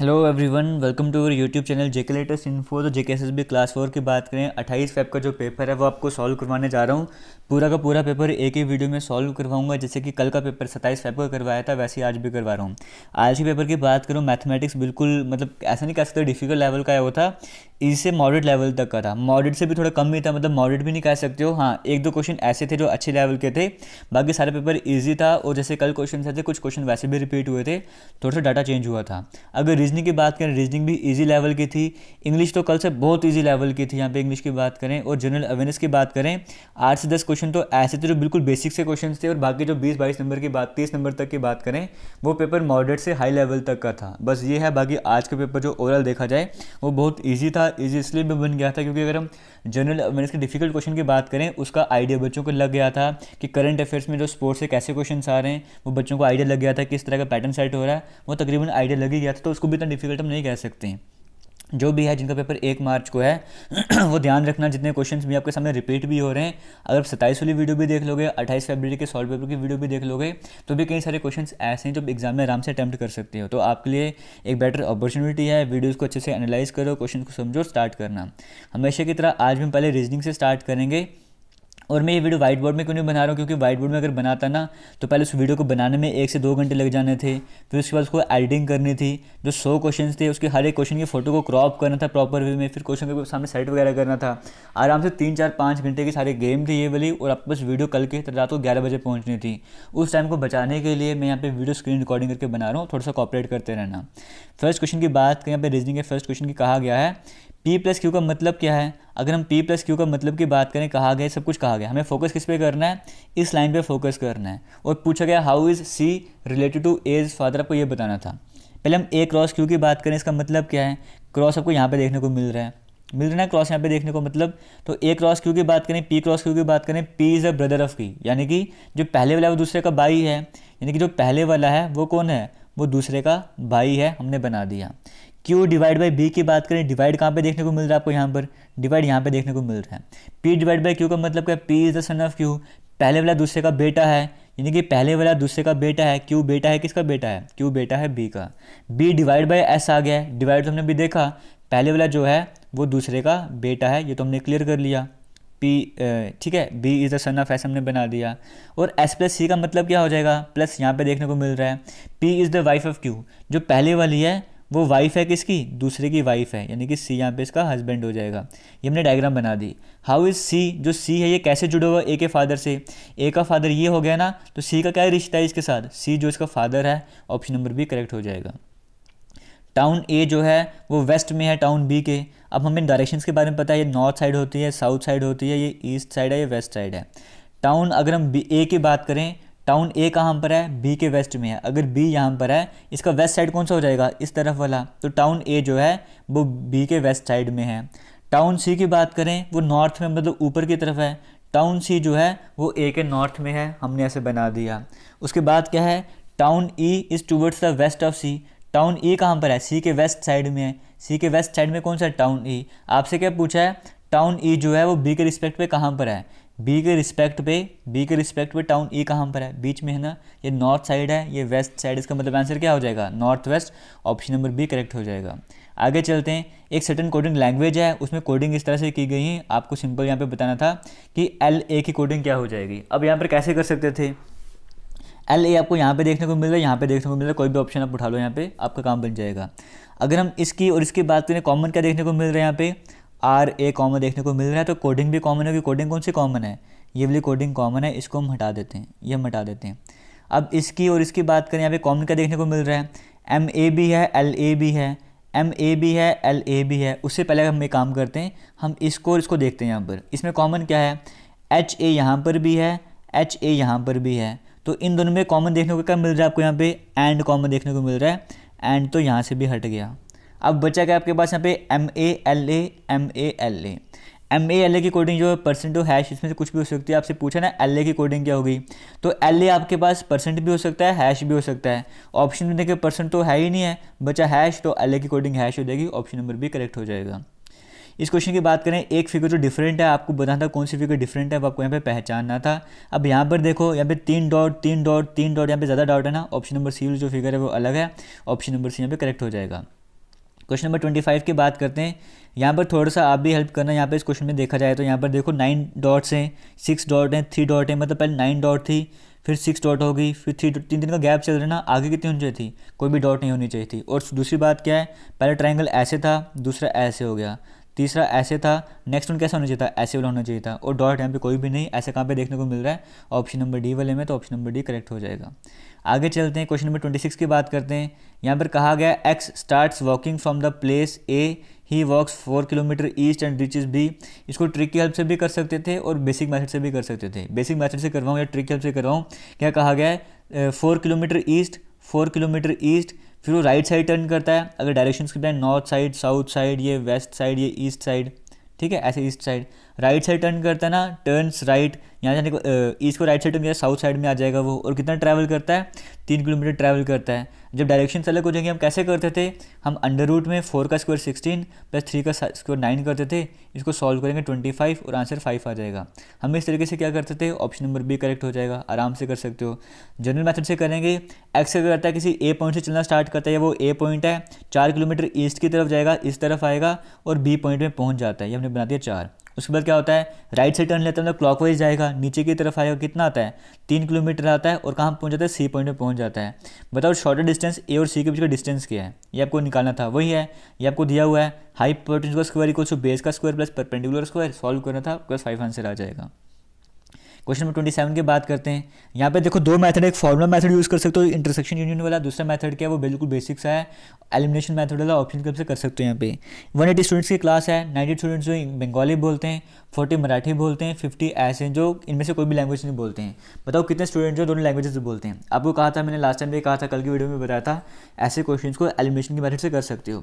Hello everyone welcome to our YouTube channel JK latest info तो JK S class four की बात करें 28 Feb का जो पेपर है वो आपको सॉल्व करवाने जा रहा हूँ पूरा का पूरा पेपर एक ही वीडियो में सॉल्व करवाऊंगा जैसे कि कल का पेपर 27 फेब का करवाया था वैसे ही आज भी करवा रहा हूँ आज के पेपर की बात करूँ मैथमेटिक्स बिल्कुल मतलब ऐसा नहीं कह सकते डिफिकल्ट लेवल का है वो था इजी से मॉडरेट लेवल तक का था मॉडरेट से भी थोड़ा कम ही था मतलब मॉडरेट भी नहीं कह सकते हो हाँ एक दो क्वेश्चन ऐसे थे जो अच्छे लेवल के थे बाकी सारे पेपर ईजी था और जैसे कल क्वेश्चन थे कुछ क्वेश्चन वैसे भी रिपीट हुए थे थोड़ा सा डाटा चेंज हुआ था अगर रीजनिंग की बात करें रीजनिंग भी ईजी लेवल की थी इंग्लिश तो कल से बहुत ईजी लेवल की थी यहाँ पे इंग्लिश की बात करें और जनरल अवेयरनेस की बात करें आठ से दस क्वेश्चन तो ऐसे थे जो बिल्कुल बेसिक से क्वेश्चन थे और बाकी जो बीस बाईस नंबर की बात तीस नंबर तक की बात करें वो पेपर मॉडरेट से हाई लेवल तक का था बस ये है बाकी आज का पेपर जो ओवरऑल देखा जाए वो बहुत ईजी था ईजी इसलिए भी बन गया था क्योंकि अगर हम जनरल अवेयरनेस के डिफिकल्ट क्वेश्चन की बात करें उसका आइडिया बच्चों को लग गया था कि करंट अफेयर्स में जो स्पोर्ट्स से कैसे क्वेश्चन आ रहे हैं वो बच्चों को आइडिया लग गया था किस तरह का पैटर्न सेट हो रहा है वो तकरीबन आइडिया लग ही गया था तो उसको भी इतना डिफिकल्ट हम नहीं कह सकते हैं जो भी है जिनका पेपर एक मार्च को है वो ध्यान रखना जितने क्वेश्चंस भी आपके सामने रिपीट भी हो रहे हैं अगर आप सत्ताईस वाली वीडियो भी देख लोगे अट्ठाईस फरवरी के सॉल्व पेपर की वीडियो भी देख लोगे तो भी कई सारे क्वेश्चंस ऐसे हैं जो एग्जाम में आराम से अटैम्प्ट कर सकते हो तो आपके लिए एक बेटर अपॉर्चुनिटी है वीडियोज़ को अच्छे से एनालाइज करो क्वेश्चन को समझो स्टार्ट करना हमेशा की तरह आज हम पहले रीजनिंग से स्टार्ट करेंगे और मैं ये वीडियो वाइट बोर्ड में क्यों नहीं बना रहा हूँ क्योंकि व्हाइट बोर्ड में अगर बनाता ना तो पहले उस वीडियो को बनाने में एक से दो घंटे लग जाने थे फिर उसके बाद उसको एडिटिंग करनी थी जो सौ क्वेश्चन थे उसके हर एक क्वेश्चन के फोटो को क्रॉप करना था प्रॉपर वे में फिर क्वेश्चन के सामने सेट वगैरह करना था आराम से तीन चार पाँच घंटे के सारे गेम थे ये वाली और आप बस वीडियो कल के रात को ग्यारह बजे पहुँचनी थी उस टाइम को बचाने के लिए मैं यहाँ पर वीडियो स्क्रीन रिकॉर्डिंग करके बना रहा हूँ थोड़ा सा कॉपरेट करते रहना फर्स्ट क्वेश्चन की बात यहाँ पर रीजनिंग के फर्स्ट क्वेश्चन की कहा गया है पी प्लस क्यू का मतलब क्या है अगर हम पी प्लस क्यू का मतलब की बात करें कहा गया सब कुछ कहा गया हमें फोकस किस पे करना है इस लाइन पे फोकस करना है और पूछा गया how is C related to A's father आपको ये बताना था पहले हम ए क्रॉस क्यू की बात करें इसका मतलब क्या है क्रॉस आपको यहाँ पे देखने को मिल रहा है मिल रहा है क्रॉस यहाँ पे देखने को मतलब तो ए क्रॉस क्यू की बात करें पी क्रॉस क्यू की बात करें P is a brother of Q यानी कि जो पहले वाला है वो दूसरे का भाई है यानी कि जो पहले वाला है वो कौन है वो दूसरे का भाई है हमने बना दिया क्यू डिवाइड बाई बी की बात करें डिवाइड कहाँ पे देखने को मिल रहा है आपको यहाँ पर डिवाइड यहाँ पे देखने को मिल रहा है पी डिवाइड बाई क्यू का मतलब क्या P is the son of Q पहले वाला दूसरे का बेटा है यानी कि पहले वाला दूसरे का बेटा है क्यू बेटा है किसका बेटा है क्यू बेटा है बी का बी डिवाइड बाई एस आ गया है डिवाइड तो हमने भी देखा पहले वाला जो है वो दूसरे का बेटा है ये तो हमने क्लियर कर लिया पी ठीक है B is the son of S हमने बना दिया और एस प्लस सी का मतलब क्या हो जाएगा प्लस यहाँ पे देखने को मिल रहा है P is the wife of Q जो पहले वाली है वो वाइफ है किसकी दूसरे की वाइफ है यानी कि सी यहाँ पे इसका हस्बैंड हो जाएगा ये हमने डायग्राम बना दी हाउ इज़ सी जो सी है ये कैसे जुड़ा हुआ ए के फादर से ए का फादर ये हो गया ना तो सी का क्या रिश्ता है इसके साथ सी जो इसका फादर है ऑप्शन नंबर बी करेक्ट हो जाएगा टाउन ए जो है वो वेस्ट में है टाउन बी के अब हमें डायरेक्शंस के बारे में पता है ये नॉर्थ साइड होती है साउथ साइड होती है ये ईस्ट साइड है ये वेस्ट साइड है टाउन अगर हम बी ए की बात करें टाउन ए कहाँ पर है बी के वेस्ट में है अगर बी यहाँ पर है इसका वेस्ट साइड कौन सा हो जाएगा इस तरफ वाला तो टाउन ए जो है वो बी के वेस्ट साइड में है टाउन सी की बात करें वो नॉर्थ में मतलब ऊपर की तरफ है टाउन सी जो है वो ए के नॉर्थ में है हमने ऐसे बना दिया उसके बाद क्या है town E is towards the west of C town E कहाँ पर है सी के वेस्ट साइड में है सी के वेस्ट साइड में कौन सा टाउन ई e। आपसे क्या पूछा है टाउन ई e जो है वो बी के रिस्पेक्ट पे कहाँ पर है बी के रिस्पेक्ट पे बी के रिस्पेक्ट पे टाउन ए कहाँ पर है बीच में है ना ये नॉर्थ साइड है ये वेस्ट साइड इसका मतलब आंसर क्या हो जाएगा north west option number B correct हो जाएगा आगे चलते हैं एक सर्टन कोडिंग लैंग्वेज है उसमें कोडिंग इस तरह से की गई है आपको सिंपल यहाँ पे बताना था कि एल ए की कोडिंग क्या हो जाएगी अब यहाँ पर कैसे कर सकते थे एल ए आपको यहाँ पे देखने को मिल रहा है यहाँ पे देखने को मिल रहा है कोई भी ऑप्शन आप उठा लो यहाँ पे आपका काम बन जाएगा अगर हम इसकी और इसकी बात करें कॉमन क्या देखने को मिल रहा है यहाँ पे आर ए कॉमन देखने को मिल रहा है तो कोडिंग भी कॉमन होगी कोडिंग कौन सी कॉमन है ये वाली कोडिंग कॉमन है इसको हम हटा देते हैं ये हम हटा देते हैं अब इसकी और इसकी बात करें यहाँ पे कॉमन क्या देखने को मिल रहा है एम ए भी है एल ए भी है एम ए भी है एल ए भी है उससे पहले हम एक काम करते हैं हम इसको और इसको देखते हैं यहाँ पर इसमें कॉमन क्या है एच ए यहाँ पर भी है एच ए यहाँ पर भी है तो इन दोनों में कॉमन देखने को क्या मिल रहा है आपको यहाँ पे एंड कॉमन देखने को मिल रहा है एंड तो यहाँ से भी हट गया अब बचा क्या आपके पास यहाँ पे M A L A M A L A M A L A की कोडिंग जो है परसेंट टू हैश इसमें से कुछ भी हो सकती है आपसे पूछा ना एल ए की कोडिंग क्या होगी तो एल ए आपके पास परसेंट भी हो सकता है हैश भी हो सकता है ऑप्शन में देखिए परसेंट तो है ही नहीं है बचा हैश तो एल ए की कोडिंग हैश हो जाएगी ऑप्शन नंबर भी करेक्ट हो जाएगा इस क्वेश्चन की बात करें एक फिगर जो डिफरेंट है आपको बताना था कौन सी फिगर डिफरेंट है अब आपको यहाँ पे पहचानना था अब यहाँ पर देखो यहाँ पे तीन डॉट तीन डॉट तीन डॉट यहाँ पे ज़्यादा डॉट है ना ऑप्शन नंबर सी जो फिगर है वो अलग है ऑप्शन नंबर सी यहाँ पे करेक्ट हो जाएगा क्वेश्चन नंबर ट्वेंटी फाइव की बात करते हैं यहाँ पर थोड़ा सा आप भी हेल्प करना यहाँ पर इस क्वेश्चन में देखा जाए तो यहाँ पर देखो नाइन डॉट्स हैं सिक्स डॉट हैं थ्री डॉट हैं मतलब पहले नाइन डॉट थी फिर सिक्स डॉट होगी फिर थ्री तीन दिन का गैप चल रहा है ना आगे कितनी होनी चाहिए थी कोई भी डॉट नहीं होनी चाहिए थी और दूसरी बात क्या है पहला ट्राइंगल ऐसे था दूसरा ऐसे हो गया तीसरा ऐसे था नेक्स्ट वन कैसा होना चाहिए था ऐसे वाला होना चाहिए था और डॉट यहाँ पे कोई भी नहीं ऐसे कहाँ पे देखने को मिल रहा है ऑप्शन नंबर डी वाले में तो ऑप्शन नंबर डी करेक्ट हो जाएगा आगे चलते हैं क्वेश्चन नंबर ट्वेंटी सिक्स की बात करते हैं यहाँ पर कहा गया X starts walking from the place A he walks four kilometre east and reaches B इसको ट्रिक की हेल्प से भी कर सकते थे और बेसिक मैथड से भी कर सकते थे बेसिक मैथड से करवाऊँ या ट्रिक की हेल्प से करवाऊँ क्या कहा गया है four kilometre east four kilometre east फिर वो राइट साइड टर्न करता है अगर डायरेक्शन के बताए नॉर्थ साइड साउथ साइड ये वेस्ट साइड ये ईस्ट साइड ठीक है ऐसे east side right side turn करता है ना टर्न्स राइट यहाँ जाने को ईस्ट को राइट साइड में साउथ साइड में आ जाएगा वो और कितना ट्रैवल करता है तीन किलोमीटर ट्रैवल करता है जब डायरेक्शन अलग हो जाएंगे हम कैसे करते थे हम अंडर रूट में फोर का स्क्वायर सिक्सटीन प्लस थ्री का स्क्वायर नाइन करते थे इसको सॉल्व करेंगे ट्वेंटी फाइव और आंसर फाइव आ जाएगा हम इस तरीके से क्या करते थे ऑप्शन नंबर बी करेक्ट हो जाएगा आराम से कर सकते हो जनरल मैथड से करेंगे एक्स क्या करता है किसी ए पॉइंट से चलना स्टार्ट करता है वो ए पॉइंट है चार किलोमीटर ईस्ट की तरफ जाएगा इस तरफ आएगा और बी पॉइंट में पहुँच जाता है ये हमने बना दिया चार उसके बाद क्या होता है राइट से टर्न लेते हैं तो क्लॉकवाइज मतलब जाएगा नीचे की तरफ आएगा कितना आता है तीन किलोमीटर आता है और कहाँ पहुँच जाता है सी पॉइंट में पहुँच जाता है बताओ शॉर्टर डिस्टेंस ए और सी के बीच का डिस्टेंस क्या है ये आपको निकालना था वही है ये आपको दिया हुआ है हाइपोटेंस का स्क्वायर इक्वल्स टू बेस का square plus perpendicular square solve करना था प्लस फाइव आंसर आ जाएगा क्वेश्चन नंबर ट्वेंटी सेवन की बात करते हैं यहाँ पे देखो दो मेथड एक फॉर्मुला मेथड यूज़ कर सकते हो इंटरसेक्शन यूनियन वाला दूसरा मेथड क्या है वो बिल्कुल बेसिक सा है एलिमिनेशन मेथड वाला ऑप्शन कब से कर सकते हो यहाँ पे वन एटी स्टूडेंट्स की क्लास है नाइन्टी स्टूडेंट्स जो बंगाली बोलते हैं फोर्टी मराठी बोलते हैं फिफ्टी ऐसे जो इनमें से कोई भी लैंग्वेज नहीं बोलते हैं बताओ कितने स्टूडेंट जो दोनों लैंग्वेजेस बोलते हैं आपको कहा था मैंने लास्ट टाइम भी कहा था कल की वीडियो में बताया था ऐसे क्वेश्चन को एलिमिनेशन की मेथड से कर सकते हो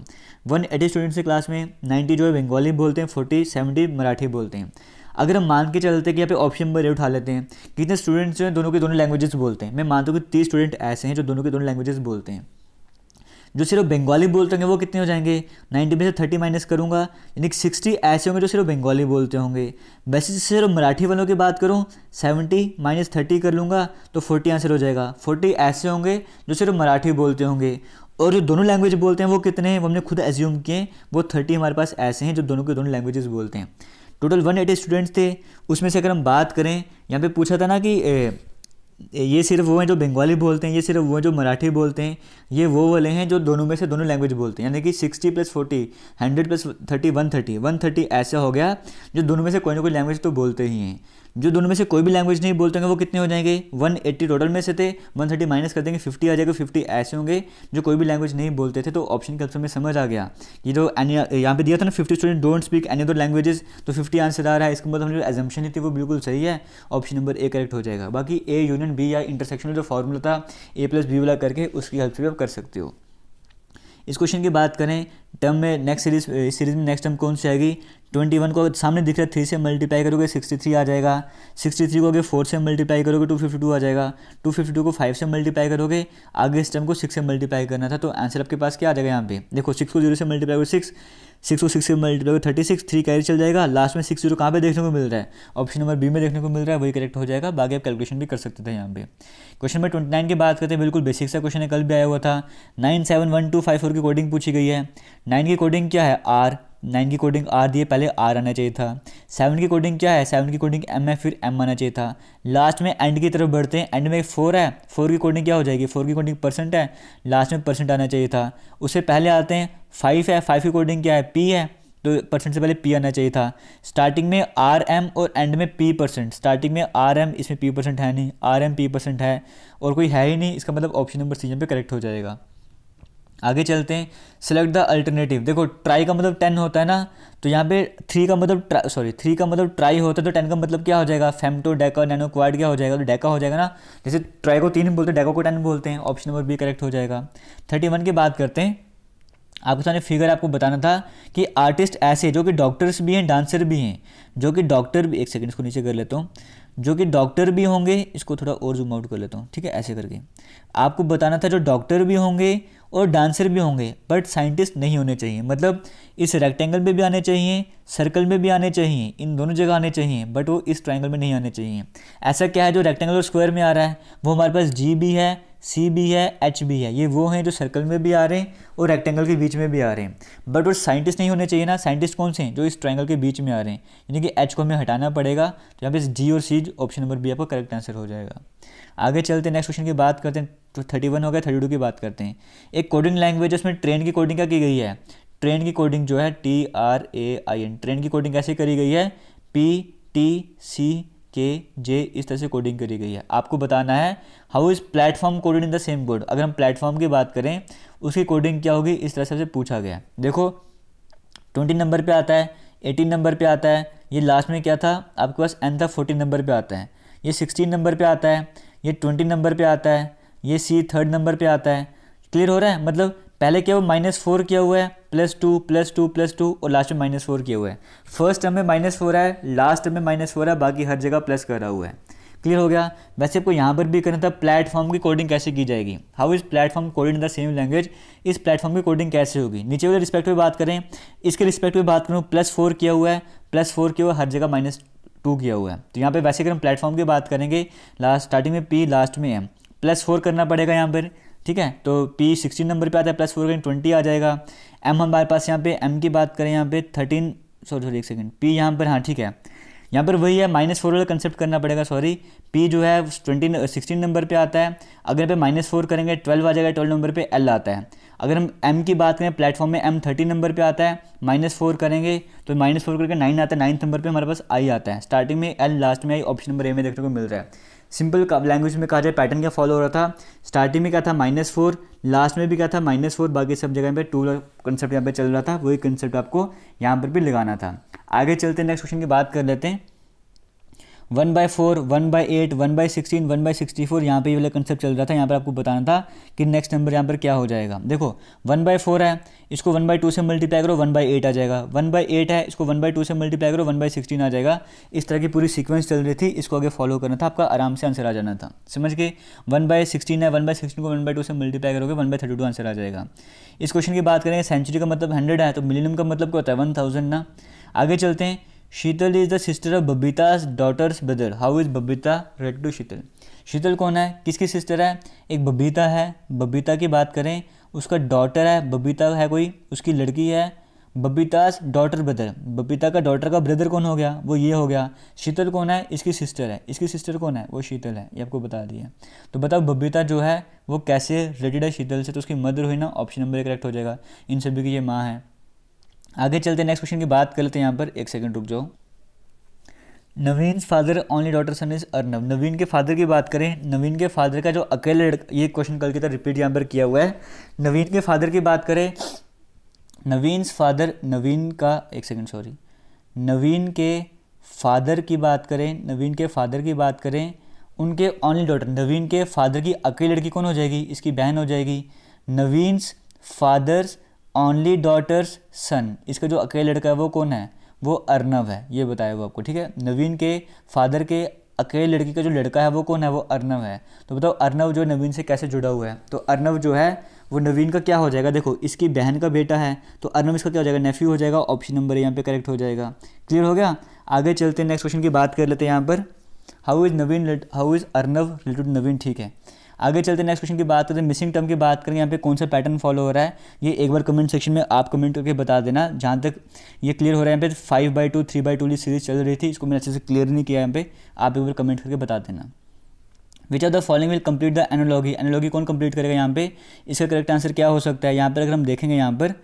वन एटी स्टूडेंट्स की क्लास में नाइन्टी जो है बंगाली बोलते हैं फोर्टी सेवेंटी मराठी बोलते हैं अगर हम मान के चलते कि यहाँ पे ऑप्शन ए उठा लेते हैं कितने स्टूडेंट्स जो हैं दोनों के दोनों लैंग्वेजेस बोलते हैं मैं मानता हूँ कि तीस स्टूडेंट ऐसे हैं जो दोनों के दोनों लैंग्वेजेस बोलते हैं जो सिर्फ बंगाली बोलते होंगे वो कितने हो जाएंगे नाइन्टी में से थर्टी माइनस करूँगा यानी कि सिक्सटी ऐसे होंगे जो सिर्फ बंगाली बोलते होंगे वैसे तो सिर्फ मराठी वालों की बात करूँ सेवेंटी माइनस थर्टी कर लूँगा तो फोर्टी आंसर हो जाएगा फोर्टी ऐसे होंगे जो सिर्फ मराठी बोलते होंगे और जो दोनों लैंग्वेज बोलते हैं वो कितने हैं हमने खुद एज्यूम किए वो थर्टी हमारे पास ऐसे हैं जो दोनों के दोनों लैंग्वेजेस बोलते हैं टोटल 180 स्टूडेंट्स थे उसमें से अगर हम बात करें यहाँ पे पूछा था ना कि ए, ये सिर्फ वो हैं जो बंगाली बोलते हैं ये सिर्फ वो हैं जो मराठी बोलते हैं ये वो वाले हैं जो दोनों में से दोनों लैंग्वेज बोलते हैं यानी कि 60 प्लस 40 100 प्लस 30 130 130 ऐसा हो गया जो दोनों में से कोई ना कोई लैंग्वेज तो बोलते ही हैं जो दोनों में से कोई भी लैंग्वेज नहीं बोलते होंगे वो कितने हो जाएंगे 180 टोटल में से थे 130 माइनस कर देंगे 50 आ जाएगा 50 ऐसे होंगे जो कोई भी लैंग्वेज नहीं बोलते थे तो ऑप्शन के आंसर में समझ आ गया ये जो यहाँ पे दिया था ना 50 student don't speak any other languages तो 50 आंसर आ रहा है इसके मतलब हम जो एजम्पन थी वो बिल्कुल सही है ऑप्शन नंबर ए करेक्ट हो जाएगा बाकी ए यूनियन बी या इंटरसेक्शन जो फॉर्मूला था ए प्लस बी वाला करके उसकी हेल्प से भी आप कर सकते हो इस क्वेश्चन की बात करें टर्म में नेक्स्ट सीरीज सीरीज में नेक्स्ट टर्म कौन सी आएगी ट्वेंटी वन को सामने दिख रहा है थ्री से मल्टीप्लाई करोगे सिक्सटी थ्री आ जाएगा सिक्सटी थ्री को अगर फोर से मल्टीप्लाई करोगे टू फिफ्टी टू आ जाएगा टू फिफ्टी टू को फाइव से मल्टीप्लाई करोगे आगे इस टाइम को सिक्स से मल्टीप्लाई करना था तो आंसर आपके पास क्या आ जाएगा यहाँ पे देखो सिक्स को जीरो से मल्टीप्लाई करो सिक्स सिक्स को सिक्स से multiply thirty six three carry चल जाएगा लास्ट में सिक्स जीरो कहाँ पर देखने को मिल रहा है ऑप्शन नंबर बी में देखने को मिल रहा है वही करेक्ट हो जाएगा बाकी आप कैलकुलेशन भी कर सकते थे यहाँ पे क्वेश्चन नंबर ट्वेंटी नाइन की बात करते हैं बिल्कुल बेसिक सा क्वेश्चन है कल भी आया हुआ था nine seven one two five four की कोडिंग पूछी गई है नाइन की कोडिंग क्या है आर नाइन की कोडिंग आर दिए पहले आर आना चाहिए था सेवन की कोडिंग क्या है सेवन की कोडिंग एम है फिर एम आना चाहिए था लास्ट में एंड की तरफ बढ़ते हैं एंड में फोर है फोर की कोडिंग क्या हो जाएगी फोर की कोडिंग परसेंट है लास्ट में परसेंट आना चाहिए था उससे पहले आते हैं फाइव है फाइव की कोडिंग क्या है पी है तो परसेंट से पहले पी आना चाहिए था स्टार्टिंग में आर एम और एंड में पी परसेंट स्टार्टिंग में आर एम इसमें पी परसेंट है नहीं आर एम पी परसेंट है और कोई है ही नहीं इसका मतलब ऑप्शन नंबर सी पे करेक्ट हो जाएगा आगे चलते हैं सेलेक्ट द अल्टरनेटिव देखो ट्राई का मतलब टेन होता है ना तो यहाँ पे थ्री का मतलब सॉरी थ्री का मतलब ट्राई होता है तो टेन का मतलब क्या हो जाएगा फेमटो डेका नैनो क्वाड क्या हो जाएगा तो डेका हो जाएगा ना जैसे ट्राई को तीन बोलते हैं डेका को टेन बोलते हैं ऑप्शन नंबर बी करेक्ट हो जाएगा थर्टी वन की बात करते हैं आपके सामने फिगर आपको बताना था कि आर्टिस्ट ऐसे जो कि डॉक्टर्स भी हैं डांसर भी हैं जो कि डॉक्टर भी एक सेकेंड इसको नीचे कर लेता हूँ जो कि डॉक्टर भी होंगे इसको थोड़ा और जूम आउट कर लेता हूँ ठीक है ऐसे करके आपको बताना था जो डॉक्टर भी होंगे और डांसर भी होंगे बट साइंटिस्ट नहीं होने चाहिए मतलब इस रेक्टेंगल में भी आने चाहिए सर्कल में भी आने चाहिए इन दोनों जगह आने चाहिए बट वो इस ट्राइंगल में नहीं आने चाहिए ऐसा क्या है जो रेक्टेंगल और स्क्वायर में आ रहा है वो हमारे पास जी भी है सी भी है एच भी है ये वो हैं जो सर्कल में भी आ रहे हैं और रेक्टेंगल के बीच में भी आ रहे हैं बट वो साइंटिस्ट नहीं होने चाहिए ना साइंटिस्ट कौन से हैं जो इस ट्राइंगल के बीच में आ रहे हैं यानी कि एच को हमें हटाना पड़ेगा तो यहाँ पे जी और सी ऑप्शन नंबर बी आपका करेक्ट आंसर हो जाएगा आगे चलते नेक्स्ट क्वेश्चन की बात करते हैं तो थर्टी वन हो गया थर्टी टू की बात करते हैं एक कोडिंग लैंग्वेज उसमें ट्रेन की कोडिंग क्या की गई है ट्रेन की कोडिंग जो है T R A I N train की कोडिंग कैसे करी गई है पी टी सी के जे इस तरह से कोडिंग करी गई है आपको बताना है how is platform coding in the same code अगर हम प्लेटफॉर्म की बात करें उसकी कोडिंग क्या होगी इस तरह से पूछा गया देखो ट्वेंटी नंबर पर आता है एटीन नंबर पर आता है ये लास्ट में क्या था आपके पास एन था फोर्टीन नंबर पर आता है ये सिक्सटीन नंबर पर आता है ये ट्वेंटी नंबर पे आता है ये सी थर्ड नंबर पे आता है क्लियर हो रहा है मतलब पहले क्या वो माइनस फोर किया हुआ है plus two plus two plus two और लास्ट में माइनस फोर किया हुआ है फर्स्ट टर्म में माइनस फोर है लास्ट टर्म में माइनस फोर है बाकी हर जगह प्लस कर रहा हुआ है क्लियर हो गया वैसे आपको यहाँ पर भी करना था प्लेटफॉर्म की कोडिंग कैसे की जाएगी how is platform coding in the same language इस प्लेटफॉर्म की कोडिंग कैसे होगी नीचे वाले रिस्पेक्ट में बात करें इसके रिस्पेक्ट में बात करूँ प्लस फोर किया हुआ है प्लस फोर किया हुआ हर जगह माइनस टू किया हुआ है तो यहाँ पे वैसे अगर हम प्लेटफॉर्म की बात करेंगे लास्ट स्टार्टिंग में पी लास्ट में है प्लस फोर करना पड़ेगा यहाँ पर ठीक है तो पी सिक्सटीन नंबर पे आता है प्लस फोर करें ट्वेंटी आ जाएगा एम हमारे पास यहाँ पे एम की बात करें यहाँ पे थर्टीन सॉरी सॉरी एक सेकेंड पी यहाँ पर हाँ ठीक है यहाँ पर वही है माइनस फोर वाला कंसेप्ट करना पड़ेगा सॉरी पी जो है ट्वेंटी सिक्सटीन नंबर पे आता है अगर यहाँ पे माइनस फोर करेंगे ट्वेल्व आ जाएगा ट्वेल्व नंबर पे एल आता है अगर हम एम की बात करें प्लेटफॉर्म में एम थर्टी नंबर पे आता है माइनस फोर करेंगे तो माइनस फोर करके नाइन आता है नाइन्थ नंबर पर हमारे पास आई आता है स्टार्टिंग में एल लास्ट में आई ऑप्शन नंबर ए में देखने को मिल रहा है सिंपल लैंग्वेज में कहा जाए पैटर्न क्या फॉलो हो रहा था स्टार्टिंग में क्या था माइनस फोर लास्ट में भी क्या था माइनस फोर बाकी सब जगह पे टू कंसेप्ट यहाँ पे चल रहा था वही कंसेप्ट आपको यहाँ पर भी लगाना था आगे चलते नेक्स्ट क्वेश्चन की बात कर लेते हैं one by four one by eight one by sixteen one by sixty four यहाँ पर ये वाला कंसेप्ट चल रहा था यहाँ पर आपको बताना था कि नेक्स्ट नंबर यहाँ पर क्या हो जाएगा देखो वन बाई फोर है इसको वन बाई टू से मल्टीप्लाई करो वन बाई एट आ जाएगा वन बाई एट है इसको वन बाई टू से मल्टीप्लाई करो वन बाई सिक्सटीन आ जाएगा इस तरह की पूरी सीक्वेंस चल रही थी इसको आगे फॉलो करना था आपका आराम से आंसर आ जाना था समझ के वन बाई सिक्सटीन है वन बाई सिक्सटीन को वन बाई टू से मल्टीप्लाई करोगे one by thirty two answer आ जाएगा इस क्वेश्चन की बात करेंगे सेंचुरी का मतलब हंड्रेड है तो मिलियम का मतलब क्या होता है वन थाउजेंड ना आगे चलते हैं Sheetal is the sister of Babita daughter's brother how is Babita related to Sheetal Sheetal कौन है किसकी सिस्टर है एक बबीता है बबीता की बात करें उसका डॉटर है बबीता है कोई उसकी लड़की है बबीतास डॉटर ब्रदर बबीता का डॉटर का ब्रदर कौन हो गया वो ये हो गया शीतल कौन है इसकी सिस्टर है इसकी सिस्टर कौन है वो शीतल है ये आपको बता दिया तो बताओ बबीता जो है वो कैसे रिलेटेड है शीतल से तो उसकी मदर हुई ना ऑप्शन नंबर करेक्ट हो जाएगा इन सभी की ये माँ है आगे चलते नेक्स्ट क्वेश्चन की बात कर लेते हैं यहाँ पर एक सेकंड रुक जाओ Naveen father only daughter son is Arnab Naveen के फादर की बात करें नवीन के फादर का जो अकेले ये क्वेश्चन कल की तरह रिपीट यहाँ पर किया हुआ है नवीन के फादर की बात करें नवीन फादर नवीन का एक सेकंड सॉरी नवीन के फादर की बात करें नवीन के फादर की बात करें उनके ओनली डॉटर नवीन के फादर की अकेली लड़की कौन हो जाएगी इसकी बहन हो जाएगी Naveen father's only daughter's son इसका जो अकेला लड़का है वो कौन है वो अर्नव है ये बताया वो आपको ठीक है नवीन के फादर के अकेले लड़की का जो लड़का है वो कौन है वो अर्नव है तो बताओ अर्नव जो नवीन से कैसे जुड़ा हुआ है तो अर्नव जो है वो नवीन का क्या हो जाएगा देखो इसकी बहन का बेटा है तो अर्नव इसका क्या हो जाएगा नेफ्यू हो जाएगा ऑप्शन नंबर यहाँ पे करेक्ट हो जाएगा क्लियर हो गया आगे चलते हैं नेक्स्ट क्वेश्चन की बात कर लेते हैं यहाँ पर how is Naveen how is Arnav related Naveen ठीक है आगे चलते नेक्स्ट क्वेश्चन की बात करते हैं मिसिंग टर्म की बात करें यहाँ पे कौन सा पैटर्न फॉलो हो रहा है ये एक बार कमेंट सेक्शन में आप कमेंट करके बता देना जहाँ तक ये क्लियर हो रहा है यहाँ पे five by two three by two की सीरीज चल रही थी इसको मैंने अच्छे से क्लियर नहीं किया यहाँ पे आप एक बार कमेंट करके बता देना which are the following will complete the analogy analogy कौन कम्प्लीट करेगा यहाँ पे इसका करेक्ट आंसर क्या हो सकता है यहाँ पर अगर हम देखेंगे यहाँ पर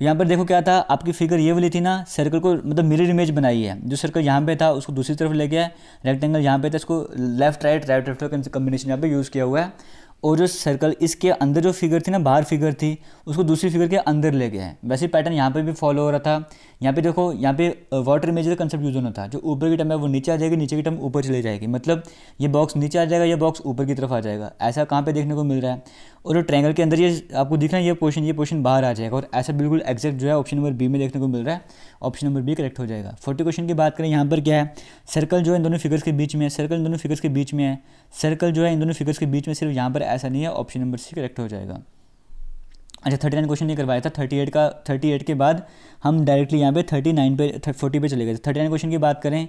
तो यहाँ पर देखो क्या था आपकी फिगर ये वाली थी ना सर्कल को मतलब मिरर इमेज बनाई है जो सर्कल यहाँ पे था उसको दूसरी तरफ ले गया है रेक्टेंगल यहाँ पे था इसको लेफ्ट राइट राइट लेफ्ट का यहाँ पे यूज़ किया हुआ है और जो सर्कल इसके अंदर जो फिगर थी ना बाहर फिगर थी उसको दूसरी फिगर के अंदर ले गया है वैसे पैटर्न यहाँ पे भी फॉलो हो रहा था यहाँ पे देखो यहाँ पे वाटर इमेज का कंसेप्ट यूज़ होना था जो ऊपर की टर्म है वो नीचे आ जाएगी नीचे की टर्म ऊपर चले जाएगी मतलब ये बॉक्स नीचे आ जाएगा ये बॉक्स ऊपर की तरफ आ जाएगा ऐसा कहाँ पर देखने को मिल रहा है और जो ट्रैंगल के अंदर ये आपको दिख रहा है ये पोर्शन ये पोर्शन बाहर आ जाएगा और ऐसा बिल्कुल एक्जैक्ट जो है ऑप्शन नंबर बी में देखने को मिल रहा है ऑप्शन नंबर बी करेक्ट हो जाएगा फोर्टी क्वेश्चन की बात करें यहाँ पर क्या है सर्कल जो है इन दोनों फिगर्स के बीच में है सर्कल इन दोनों फिगर्स के बीच में है सर्कल जो है इन दोनों फिगर्स के बीच में सिर्फ यहाँ पर ऐसा नहीं है ऑप्शन नंबर सी करेक्ट हो जाएगा अच्छा थर्टी नाइन क्वेश्चन नहीं करवाया था थर्टी एट का थर्टी एट के बाद हम डायरेक्टली यहाँ पे थर्टी नाइन पे फोर्टी पे चले गए थे थर्टी नाइन क्वेश्चन की बात करें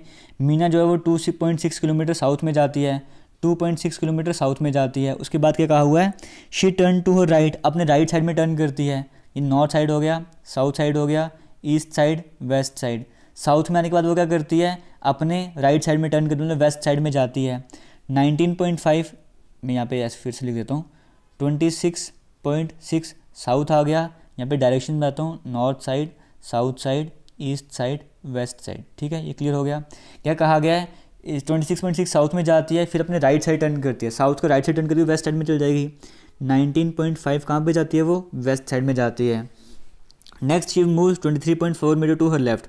मीना जो है वो two point six kilometre south में जाती है two point six kilometre south में जाती है उसके बाद क्या कहा हुआ है she turn to her right अपने राइट साइड में टर्न करती है ये नॉर्थ साइड हो गया साउथ साइड हो गया east side west side south में आने के बाद वो क्या करती है अपने राइट साइड में टर्न करती है वेस्ट साइड में जाती है 19.5 मैं यहाँ पे ऐसे फिर से लिख देता हूँ twenty six point six south आ गया यहाँ पे डायरेक्शन बताता हूँ north side south side east side west side ठीक है ये क्लियर हो गया क्या कहा गया है twenty six point six south में जाती है फिर अपने राइट साइड टर्न करती है साउथ को राइट साइड टर्न करती है वेस्ट साइड में चल जाएगी नाइनटीन पॉइंट फाइव कहाँ पर जाती है वो वेस्ट साइड में जाती है next she move twenty three point four metre to her left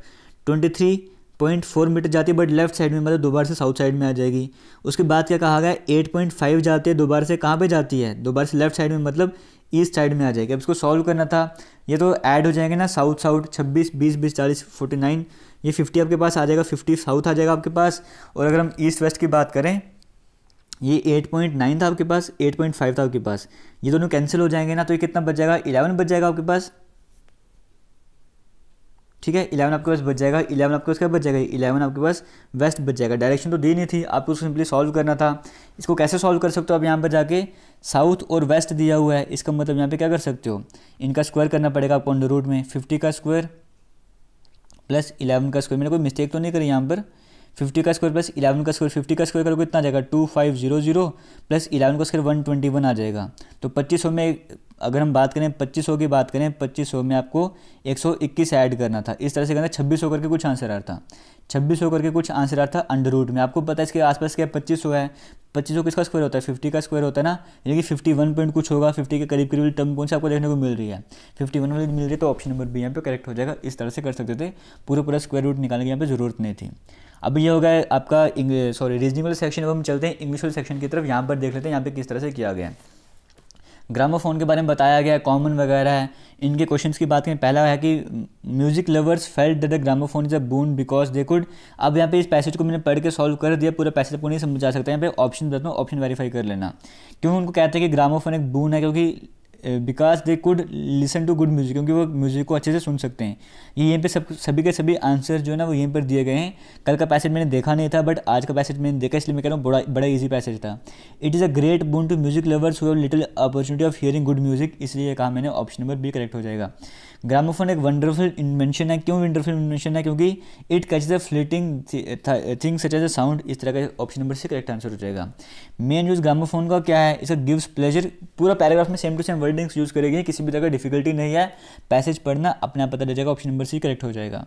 twenty three point four metre जाती है बट लेफ्ट साइड में मतलब दोबारा से साउथ साइड में आ जाएगी उसके बाद क्या कहा गया एट पॉइंट फाइव जाती है दोबारा से कहाँ पे जाती है दोबारा से लेफ्ट साइड में मतलब ईस्ट साइड में आ जाएगी अब इसको सॉल्व करना था ये तो ऐड हो जाएंगे ना साउथ साउथ छब्बीस बीस बीस चालीस फोर्टी नाइन ये फिफ्टी आपके पास आ जाएगा फिफ्टी साउथ आ जाएगा आपके पास और अगर हम ईस्ट वेस्ट की बात करें ये नाइन था आपके पास एट पॉइंट फाइव था आपके पास ये दोनों कैंसिल हो जाएंगे ना तो ये कितना बच जाएगा इलेवन बच जाएगा आपके पास ठीक है इलेवन आपके पास बच जाएगा इलेवन आपके पास क्या बच जाएगा इलेवन आपके पास वेस्ट बच जाएगा डायरेक्शन तो दी नहीं थी आपको उसको सिंपली सॉल्व करना था इसको कैसे सॉल्व कर सकते हो आप यहाँ पर जाके साउथ और वेस्ट दिया हुआ है इसका मतलब यहाँ पे क्या कर सकते हो इनका स्क्वायर करना पड़ेगा आपको अंडर रूट में फिफ्टी का स्क्वायर प्लस इलेवन का स्क्वायर मैंने कोई मिस्टेक तो नहीं करी यहाँ पर फिफ्टी का स्क्वायर प्लस इलेवन का स्क्वायर फिफ्टी का स्क्वायर करोगे इतना आ जाएगा two five zero zero plus eleven का स्क्वायर वन ट्वेंटी वन आ जाएगा तो पच्चीस सौ में अगर हम बात करें पच्चीस सौ की बात करें पच्चीस सौ में आपको एक सौ इक्कीस ऐड करना था इस तरह से करना छब्बीस सौ करके कुछ आंसर आ रहा था छब्बीस सौ करके कुछ आंसर आ रहा था अंडर रूट में आपको पता है इसके आसपास क्या पच्चीस सौ है पच्चीस सौ किसका स्क्वायर होता है फिफ्टी का स्क्वायर होता है ना यानी कि फिफ्टी वन पॉइंट कुछ होगा फिफ्टी के करीब करीब टर्म कौन सा आपको देखने को मिल रही है फिफ्टी वन मिल रही है तो ऑप्शन नंबर बी यहाँ पर करेक्ट हो जाएगा इस तरह से कर सकते थे पूरा पूरा स्क्वायर रूट निकालने की यहाँ पर जरूरत नहीं थी अब ये हो गया आपका सॉरी रीजनिंग वाले सेक्शन अब हम चलते हैं इंग्लिश वाले सेक्शन की तरफ यहाँ पर देख लेते हैं यहाँ पे किस तरह से किया गया है ग्रामोफोन के बारे में बताया गया कॉमन वगैरह है इनके क्वेश्चंस की बात करें पहला है कि music lovers felt the gramophone is a boon because they could अब यहाँ पे इस पैसेज को मैंने पढ़ के सॉल्व कर दिया पूरा पैसेज को नहीं समझा आ सकता यहाँ पे ऑप्शन बताता हूँ ऑप्शन वेरीफाई कर लेना क्यों उनको कहते हैं कि ग्रामोफोन एक बून है क्योंकि because they could listen to good music क्योंकि वो म्यूज़िक को अच्छे से सुन सकते हैं ये यहीं पे सब सभी के सभी आंसर जो है ना वो यहीं पर दिए गए हैं कल का पैसेज मैंने देखा नहीं था बट आज का पैसेज मैंने देखा इसलिए मैं कह रहा हूँ बड़ा बड़ा ईजी पैसेज था it is a great boon to music lovers who little opportunity of hearing good music इसलिए कहा मैंने ऑप्शन नंबर बी करेक्ट हो जाएगा ग्रामोफोन एक वंडरफुल इन्वेंशन है क्यों वंडरफुल इन्वेंशन है क्योंकि it catch the flitting thing such as a sound इस तरह का ऑप्शन नंबर से करेक्ट आंसर हो जाएगा मेन यूज़ ग्रामोफोन का क्या है इसका गिव्स प्लेजर पूरा पैराग्राफ में same to same wordings use करेगी किसी भी तरह का डिफिकल्टी नहीं है पैसेज पढ़ना अपने आप पता चल जाएगा ऑप्शन नंबर सी करेक्ट हो जाएगा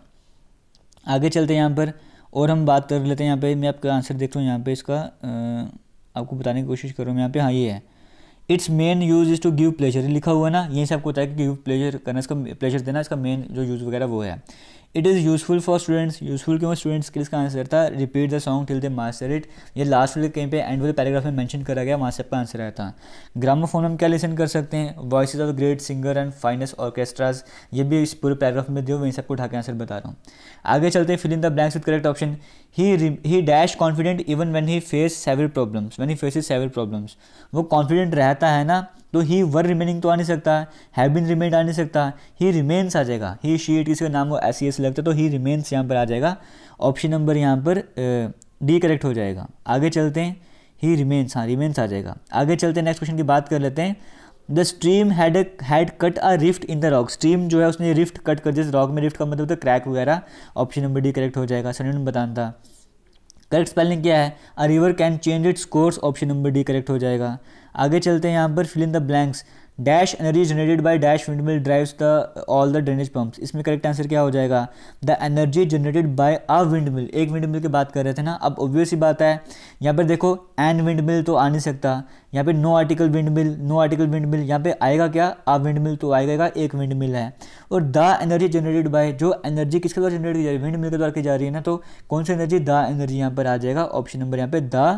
आगे चलते हैं यहाँ पर और हम बात कर लेते हैं यहाँ पे मैं आपका आंसर देख रहा हूँ यहाँ पे इसका आपको बताने की कोशिश कर रहा हूँ यहाँ पे हाँ ये है it's main use is to give pleasure लिखा हुआ ना ये से आपको बताया कि गिव प्लेजर करना इसका प्लेजर देना इसका मेन जो यूज़ वगैरह वो है it is useful for students useful क्यों स्टूडेंट्स के इसका आंसर था repeat the song till the master it ये लास्ट वाले कहीं पे एंड वाले पैराग्राफ में मैंशन करा गया वहाँ से आपका आंसर आया था ग्रामोफोन हम क्या लिसन कर सकते हैं voice of great singer and fines orchestras ये भी इस पूरे पैराग्राफ में दिए वहीं से आपको उठा के आंसर बता रहा हूँ आगे चलते हैं fill in the blanks with correct option he he dash confident even when he face severe problems when he faces severe problems वो कॉन्फिडेंट रहता है ना तो ही वर रिमेनिंग तो आ नहीं सकता है हैव बिन रिमेंड आ नहीं सकता ही रिमेन्स आ जाएगा ही शी इट किसी नाम वो एस सी एस लगता है तो ही रिमेन्स यहाँ पर आ जाएगा ऑप्शन नंबर यहाँ पर डी करेक्ट हो जाएगा आगे चलते हैं ही रिमेन्स हाँ रिमेन्स आ जाएगा आगे चलते हैं नेक्स्ट क्वेश्चन की बात कर लेते हैं the stream had had cut a rift in the rock stream जो है उसने रिफ्ट कट कर दिया रॉक में रिफ्ट का मतलब तो क्रैक वगैरह ऑप्शन नंबर डी करेक्ट हो जाएगा सनी बताना था करेक्ट स्पेलिंग क्या है a river can change its course option number D correct हो जाएगा आगे चलते हैं यहाँ पर fill in the blanks dash energy generated by dash wind mill drives the all the drainage pumps इसमें करेक्ट आंसर क्या हो जाएगा the energy generated by a wind mill एक विंड मिल की बात कर रहे थे ना अब ऑब्वियस ही बात है यहाँ पर देखो एन विंड मिल तो आ नहीं सकता यहाँ पे no article wind mill no article wind mill यहाँ पे आएगा क्या आ विंड मिल तो आएगा एक विंड मिल है और द एनर्जी जनरेटेड बाय जो एनर्जी किसके द्वारा जनरेट की जा रही है विंड मिल के द्वारा की जा रही है ना तो कौन सी एनर्जी द एनर्जी यहाँ पर आ जाएगा ऑप्शन नंबर यहाँ पे द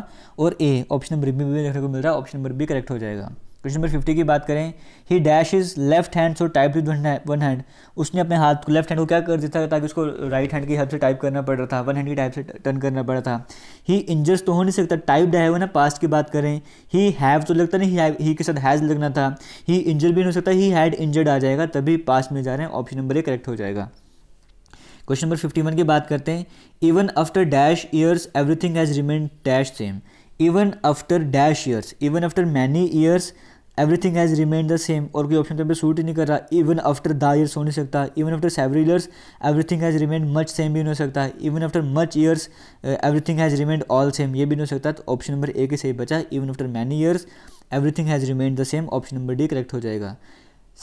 और ए ऑप्शन नंबर बी भी देखने को मिल रहा है ऑप्शन नंबर बी करेक्ट हो जाएगा क्वेश्चन नंबर फिफ्टी की बात करें he dash is left hand so type with one hand उसने अपने हाथ को लेफ्ट हैंड को क्या कर दिया था ताकि उसको राइट हैंड की हेल्प से टाइप करना पड़ रहा था वन हैंड की टाइप से टर्न करना पड़ा था ही इंजर्स तो हो नहीं सकता टाइप डे ना पास्ट की बात करें ही हैव तो लगता नहीं ही के साथ हैज़ लगना था ही इंजर भी नहीं हो सकता ही हैड इंजर्ड आ जाएगा तभी पास्ट में जा रहे हैं ऑप्शन नंबर ए करेक्ट हो जाएगा क्वेश्चन नंबर फिफ्टी वन की बात करते हैं even after dash years everything has remain dash same even after dash years even after many years everything has remain the same और कोई ऑप्शन तो suit ही नहीं कर रहा इवन आफ्टर द ईयर्स हो नहीं सकता even after several years everything has remain much same भी नहीं हो सकता even after much years everything has remain all same ये भी नहीं हो सकता तो ऑप्शन नंबर ए के सही बचा even after many years everything has remain the same option number D correct हो जाएगा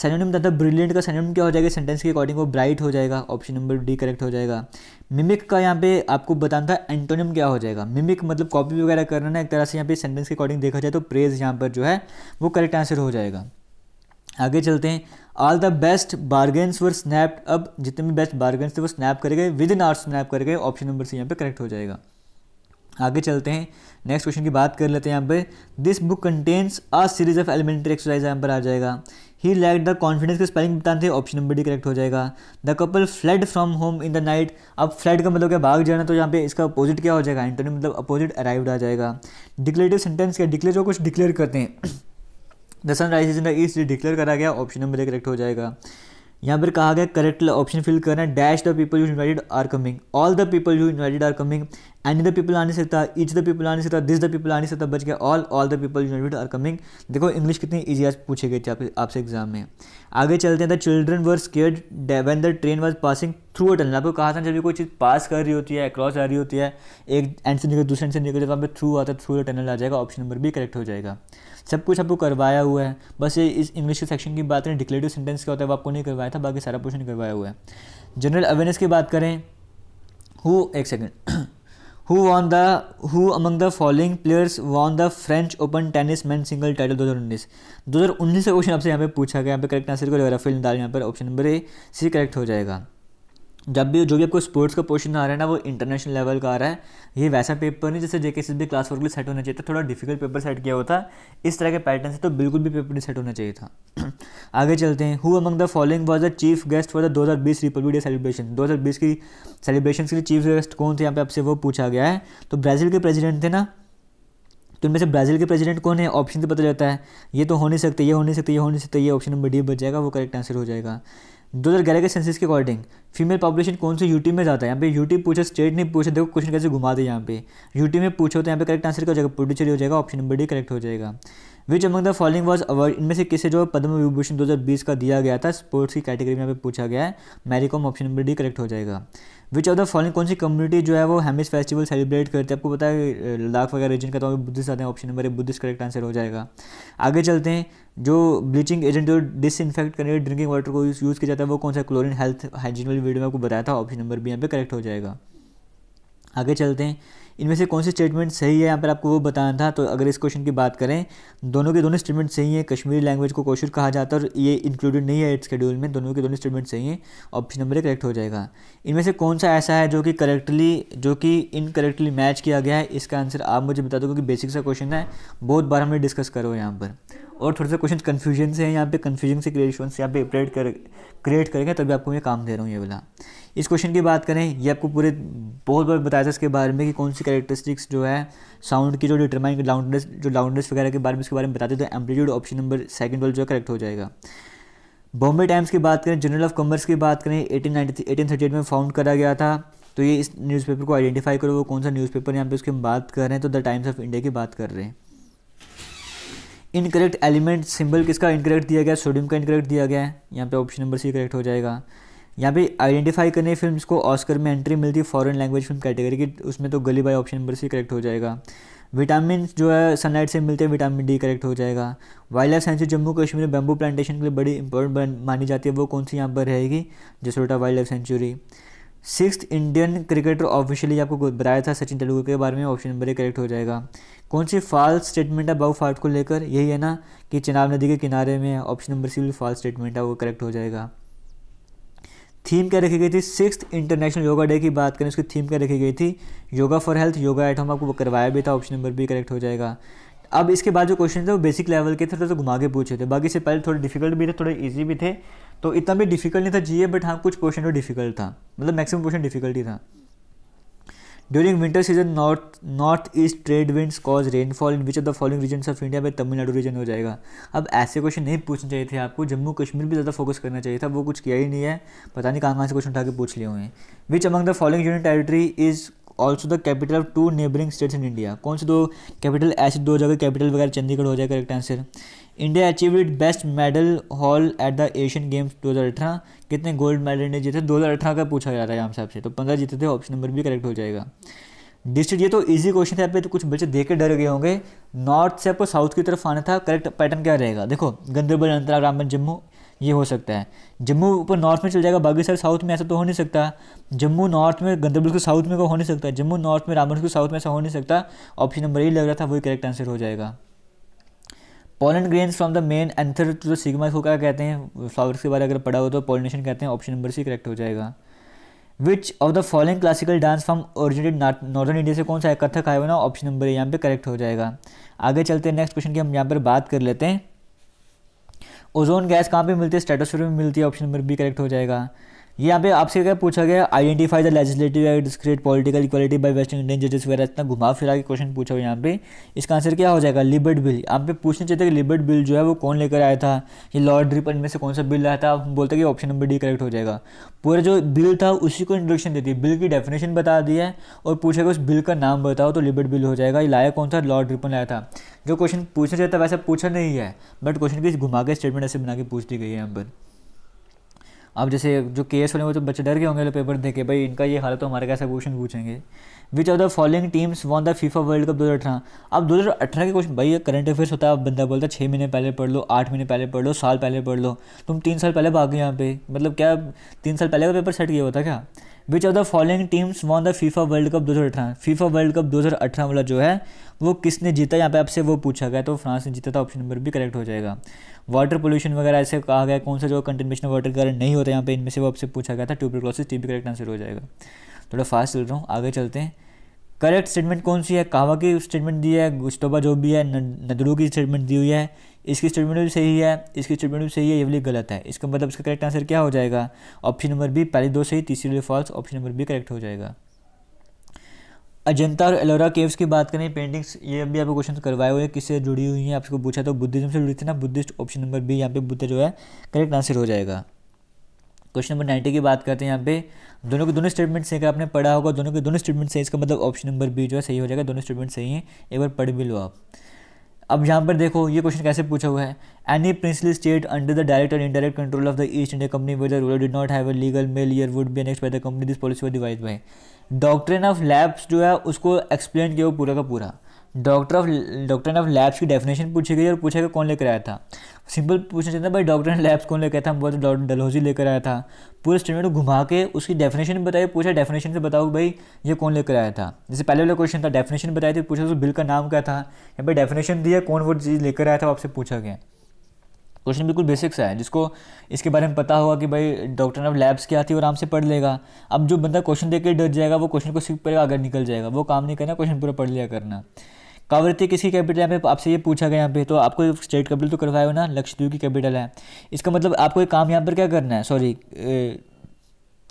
सैनोनिम तथा ब्रिलियंट का सैनोनिम क्या हो जाएगा सेंटेंस के अकॉर्डिंग वो ब्राइट हो जाएगा ऑप्शन नंबर डी करेक्ट हो जाएगा मिमिक का यहाँ पे आपको बताना था एंटोनिम क्या हो जाएगा मिमिक मतलब कॉपी वगैरह करना ना एक तरह से यहाँ पे सेंटेंस के अकॉर्डिंग देखा जाए तो प्रेज यहाँ पर जो है वो करेक्ट आंसर हो जाएगा आगे चलते हैं all the best bargains were snapped अब जितने भी बेस्ट बार्गेन्स थे वो स्नैप करे गए विद इन आर स्नैप कर गए ऑप्शन नंबर सी यहाँ पे करेक्ट हो जाएगा आगे चलते हैं नेक्स्ट क्वेश्चन की बात कर लेते हैं यहाँ पे this book contents a series of elementary exercise यहाँ पर आ जाएगा ही लैक द कॉन्फिडेंस की स्पेलिंग बताते हैं ऑप्शन नंबर डी करेक्ट हो जाएगा the couple fled from home in the night अब फ्लड का मतलब क्या भाग जाना तो यहाँ पे इसका अपोजिट क्या हो जाएगा एंटोनी मतलब अपोजिट अराइव्ड आ जाएगा डिक्लेटिव सेंटेंस क्या डिक्लेयर जो कुछ डिक्लेयर करते हैं the sun rise in the east declare करा गया ऑप्शन नंबर ए करेक्ट हो जाएगा यहाँ पर कहा गया करेक्ट ऑप्शन फिल करना है dash the people you invited are coming all the people you invited are coming any the people आ नहीं सकता इच द पीपल आने सकता दिस द पीपल आ नहीं सकता बच गया all all the people united are coming देखो इंग्लिश कितनी ईजी आज पूछे गए थे आपसे एग्जाम में आगे चलते हैं the children were scare when the train was passing through a tunnel आपको कहा था जब भी कोई चीज़ पास कर रही होती है अक्रॉस आ रही होती है एक एंड से निकल दूसरे एंड से निकल जाता है थ्रू आता है थ्रू अ टनल आ जाएगा ऑप्शन नंबर भी करेक्ट हो जाएगा सब कुछ आपको करवाया हुआ है बस ये इस इंग्लिश के सेक्शन की बात करें डिक्लेटिव सेंटेंस क्या होता है वो आपको नहीं करवाया था बाकी सारा क्वेश्चन करवाया हुआ है जनरल अवेयरनेस की बात करें हु एक second who won the who among the following players won the French Open tennis man single title दो दो हज़ार उन्नीस हज़ार उन्नीस का क्वेश्चन आपसे यहाँ पे पूछा गया यहाँ पे करेक्ट आंसर को फिल्म नदाल यहाँ पर option number A C correct हो जाएगा जब भी जो भी आपको स्पोर्ट्स का पोर्शन आ रहा है ना वो इंटरनेशनल लेवल का आ रहा है ये वैसा पेपर नहीं जैसे जेके सी क्लास फोर के लिए सेट होना चाहिए था थोड़ा डिफिकल्ट पेपर सेट किया होता इस तरह के पैटर्न से तो बिल्कुल भी पेपर नहीं सेट होना चाहिए था आगे चलते हैं who among the following was the chief guest for the दो हज़ार बीस रिपब्लिक डे सेलिब्रेशन दो हज़ार बीस की सेलिब्रेशन के लिए चीफ गेस्ट कौन थे यहाँ पे आपसे वो पूछा गया है तो ब्राज़ील के प्रेसिडेंट थे ना तो इनमें से ब्राज़ील के प्रेसिडेंट कौन है ऑप्शन से पता चलता है ये तो हो नहीं सकते ये हो नहीं सकते ये हो नहीं सकते ये ऑप्शन नंबर डी बच जाएगा वो करेक्ट आंसर हो जाएगा दो हज़ार ग्यारह के सेंसिस के अकॉर्डिंग फीमेल पॉपुलेशन कौन से यूटी में जाता है यहाँ पे यूटी पूछे स्टेट नहीं पूछे देखो क्वेश्चन कैसे घुमा दे यहाँ पे यूटी में पूछो तो यहाँ पे करेक्ट आंसर क्या हो जाएगा पुडुचेरी हो जाएगा ऑप्शन नंबर डी करेक्ट हो जाएगा which among the following was award इनमें से किसे जो पद्म विभूषण बीस का दिया गया था स्पोर्ट्स की कैटेगरी में यहाँ पे पूछा गया है Mary Kom option number D correct हो जाएगा विच ऑफ द फॉलोइंग कौन सी कम्युनिटी जो है वो हेमिस फेस्टिवल सेलिब्रेट करते हैं आपको पता है लद्दाख वगैरह रीजन का तो बुद्धिस्ट आते हैं option number A Buddhist correct answer हो जाएगा आगे चलते हैं जो ब्लीचिंग एजेंट जो इन्फेक्ट करने ड्रिंकिंग वाटर को यूज़ किया जाता है वो कौन सा क्लोरिन हेल्थ हाइजीन वाली वीडियो में आपको बताया था ऑप्शन नंबर बी यहाँ पे करेक्ट हो जाएगा आगे चलते हैं इनमें से कौन से स्टेटमेंट सही है यहाँ पर आपको वो बताना था तो अगर इस क्वेश्चन की बात करें दोनों के दोनों स्टेटमेंट सही हैं कश्मीरी लैंग्वेज को कौशल कहा जाता है और ये इंक्लूडेड नहीं है एट शेड्यूल में दोनों के दोनों स्टेटमेंट सही हैं ऑप्शन नंबर करेक्ट हो जाएगा इनमें से कौन सा ऐसा है जो कि करेक्टली जो कि इनकरेक्टली मैच किया गया है इसका आंसर आप मुझे बता दो क्योंकि बेसिक सा क्वेश्चन है बहुत बार हमने डिस्कस करो यहाँ पर और थोड़े से क्वेश्चन कन्फ्यूजन से हैं यहाँ पे कन्फ्यूजन से क्रिएशन से यहाँ पे अपडेट कर क्रिएट करेंगे तभी आपको मैं काम दे रहा हूँ ये वाला इस क्वेश्चन की बात करें ये आपको पूरे बहुत बार बताया था इसके बारे में कि कौन सी कैरेक्टरिस्टिक्स जो है साउंड की जो डिटरमाइन लाउडनेस जो लाउडनेस वगैरह के बारे में इसके बारे में बताते तो एम्पलीट्यूड ऑप्शन नंबर सेकंड वाला जो है करेक्ट हो जाएगा बॉम्बे टाइम्स की बात करें जर्नल ऑफ कॉमर्स की बात करें एटीन नाइनटी थर्टी एट में फाउंड करा गया था तो ये इस न्यूज़पेपर को आइडेंटिफाई करो वो कौन सा न्यूज़पेपर यहाँ पे उसकी हम बात कर रहे हैं तो द टाइम्स ऑफ इंडिया की बात कर रहे हैं इनकरेक्ट एलिमेंट सिंबल किसका इनकरेक्ट दिया गया सोडियम का इनकरेक्ट दिया गया है यहाँ पे ऑप्शन नंबर सी करेक्ट हो जाएगा यहाँ पे आइडेंटिफाई करने फिल्म्स को ऑस्कर में एंट्री मिलती है फॉरन लैंग्वेज फिल्म कैटेगरी की उसमें तो गली बाई ऑप्शन नंबर सी करेक्ट हो जाएगा विटामिन जो है सनलाइट से मिलते हैं विटामिन डी करेक्ट हो जाएगा wild life sanctuary Jammu Kashmir में बैम्बू प्लांटेशन के लिए बड़ी इंपॉर्टेंट मानी जाती है वो कौन सी यहाँ पर रहेगी Jasrota wild life sanctuary six Indian cricketer officially आपको बताया था सचिन तेंदुलकर के बारे में ऑप्शन नंबर ए करेक्ट हो जाएगा कौन सी फॉल्स स्टेटमेंट है बाबू फाट को लेकर यही है ना कि चिनाब नदी के किनारे में ऑप्शन नंबर सी भी फॉल्स स्टेटमेंट है वो करेक्ट हो जाएगा थीम क्या रखी गई थी सिक्स इंटरनेशनल योगा डे की बात करें उसकी थीम क्या रखी गई थी yoga for health yoga at home आपको करवाया भी था ऑप्शन नंबर बी करेक्ट हो जाएगा अब इसके बाद जो क्वेश्चन थे वो बेसिक लेवल के थे थोड़े सा घुमा के पूछे थे बाकी से पहले थोड़े डिफिकल्ट भी थे थोड़े ईजी भी थे तो इतना भी डिफिकल्ट नहीं था जीए बट हाँ कुछ क्वेश्चन तो डिफिकल्ट था मतलब मैक्सिमम पोर्शन डिफिकल्टी था during winter season north north east trade winds cause rainfall in which of the following region of India में तमिलनाडु रीजन हो जाएगा अब ऐसे क्वेश्चन नहीं पूछने चाहिए थे आपको जम्मू कश्मीर भी ज़्यादा फोकस करना चाहिए था वो कुछ किया ही नहीं है पता नहीं कहाँ कहाँ से क्वेश्चन उठा के पूछ लिए हुए हैं which among the following union territory is also the capital of two neighbouring states in India कौन से दो कैपिटल ऐसे दो जगह कैपिटल वगैरह चंडीगढ़ हो जाएगा correct answer India achieve it best medal haul at the Asian Games 2018 कितने गोल्ड मेडल ने जीते 2018 का पूछा जा रहा है आम साहब से तो पंद्रह जीते थे ऑप्शन नंबर भी करेक्ट हो जाएगा डिस्ट्रिक्ट ये तो इजी क्वेश्चन था पे तो कुछ बच्चे देख के डर गए होंगे नॉर्थ से आपको साउथ की तरफ आना था करेक्ट पैटर्न क्या रहेगा देखो गंदरबल अंतरा रामबन जम्मू ये हो सकता है जम्मू ऊपर नॉर्थ में चल जाएगा बाकी सर साउथ में ऐसा तो हो नहीं सकता जम्मू नॉर्थ में गंदरबल को साउथ में को हो नहीं सकता जम्मू नॉर्थ में रामगढ़ को साउथ में ऐसा हो नहीं सकता ऑप्शन नंबर ए लग रहा था वही करेक्ट आंसर हो जाएगा pollen grain from the main anther to the stigma को क्या कहते हैं फ्लावर्स के बारे में अगर पढ़ा हो तो पॉलिनेशन कहते हैं ऑप्शन नंबर सी करेक्ट हो जाएगा which of the following classical dance from originated northern India से कौन सा है कथक है ना ऑप्शन नंबर यहाँ पे करेक्ट हो जाएगा आगे चलते हैं नेक्स्ट क्वेश्चन की हम यहाँ पर बात कर लेते हैं ओजोन गैस कहाँ पे मिलती है स्ट्रेटोस्फीयर में मिलती है ऑप्शन नंबर बी करेक्ट हो जाएगा यहाँ पे आपसे क्या पूछा गया identify the legislative act discrete political equality by west Indian जजेस वगैरह इतना घुमा फिरा के क्वेश्चन पूछा हुआ यहाँ पे इसका आंसर क्या हो जाएगा लिबर्ट बिल आप पे पूछना चाहिए कि लिबर्ट बिल जो है वो कौन लेकर आया था ये लॉर्ड रिपन में से कौन सा बिल आया था आप बोलते कि ऑप्शन नंबर डी करेक्ट हो जाएगा पूरा जो बिल था उसी को इंट्रोडक्शन दे दी बिल की डेफिनेशन बता दी है और पूछेगा उस बिल का नाम बताओ तो लिबर्ट बिल हो जाएगा ये लाया कौन सा लॉर्ड रिपन लाया था जो क्वेश्चन पूछना चाहता वैसा पूछा नहीं है बट क्वेश्चन की घुमा के स्टेटमेंट ऐसे बना के पूछ दी गई है यहाँ पर अब जैसे जो के एस वाले वो तो बच्चे डर गए होंगे पेपर देखे भाई इनका ये हालत तो हमारे कैसे क्वेश्चन पूछेंगे which are the following teams won the FIFA World Cup दो हज़ार अठारह अब दो हज़ार अठारह के क्वेश्चन भाई करंट अफेयर्स होता है अब बंदा बोलता है छः महीने पहले पढ़ लो आठ महीने पहले पढ़ लो साल पहले पढ़ लो तुम तीन साल पहले भाग गए यहाँ पे मतलब क्या तीन साल पहले का पेपर सेट किया होता क्या which of the following teams won the FIFA World Cup दो हजार अठारह फीफा वर्ल्ड कप दो हज़ार अठारह वाला जो है वो किसने जीता यहाँ पे आपसे वो पूछा गया तो फ्रांस ने जीता था ऑप्शन नंबर भी करेक्ट हो जाएगा वाटर पोल्यूशन वगैरह ऐसे कहा गया कौन सा जो कंटेनमेशन वाटर का नहीं होता यहाँ पे इनमें से वो आपसे पूछा गया था क्लॉसिस टी भी करेक्ट आंसर हो जाएगा थोड़ा फास्ट चल रहा हूँ आगे चलते हैं करेक्ट स्टेटमेंट कौन सी है कहावा की स्टेटमेंट दी है गुस्तोबा जो भी है नदड़ू की स्टेटमेंट दी हुई है इसकी स्टेटमेंट सही है इसकी स्टेटमेंट सही है ये वाली गलत है इसका मतलब इसका करेक्ट आंसर क्या हो जाएगा ऑप्शन नंबर बी पहले दो सही तीसरी वाली false option number B correct हो जाएगा अजंता और एलोरा केव्स की बात करें पेंटिंग्स ये भी आपको क्वेश्चन करवाए हुए किससे जुड़ी हुई हैं आपको पूछा तो बुद्धिज्म से जुड़ी थी ना बुद्धिस्ट ऑप्शन नंबर बी यहाँ पे बुद्ध जो है करेक्ट आंसर हो जाएगा क्वेश्चन नंबर नाइन्टी की बात करते हैं यहाँ पे दोनों के दोनों स्टेटमेंट सही अगर आपने पढ़ा होगा दोनों के दोनों स्टेटमेंट सही इसका मतलब ऑप्शन नंबर बी जो है सही हो जाएगा दोनों स्टेटमेंट सही हैं एक बार पढ़ भी लो आप अब यहाँ पर देखो ये क्वेश्चन कैसे पूछा हुआ है any princely state under the direct and indirect control of the East India Company whether ruler did not have a legal male heir would be annexed by the company this policy divide by doctrine of lapse जो है उसको explain किया पूरा का पूरा doctor of doctor of lapse की definition पूछी गई और पूछा गया कौन लेकर आया था सिंपल पूछना चाहता था भाई डॉक्टर ऑफ लैब्स कौन लेकर आया था बहुत तो डलहौजी लेकर आया था पूरे स्टेटमेंट को घुमा के उसकी डेफिनेशन बताई पूछा डेफिनेशन से बताओ भाई ये कौन लेकर आया था जैसे पहले वाला क्वेश्चन था डेफिनेशन बताई थी पूछा उस तो बिल का नाम क्या था या भाई डेफिनेशन दिया कौन वो चीज़ लेकर आया था आपसे पूछा गया क्वेश्चन बिल्कुल बेसिक्स है जिसको इसके बारे में पता होगा कि भाई डॉक्टर ऑफ लैब्स क्या थी और आराम से पढ़ लेगा अब जो बंदा क्वेश्चन देख के डर जाएगा वो क्वेश्चन को सीख पड़ेगा अगर निकल जाएगा वो काम नहीं करना क्वेश्चन पूरा पढ़ लिया करना कांवरती किसकी कैपिटल है यहाँ पे आपसे ये पूछा गया यहाँ पे तो आपको स्टेट कैपिटल तो करवाया हो ना लक्षद्वीप की कैपिटल है इसका मतलब आपको एक काम यहाँ पर क्या करना है सॉरी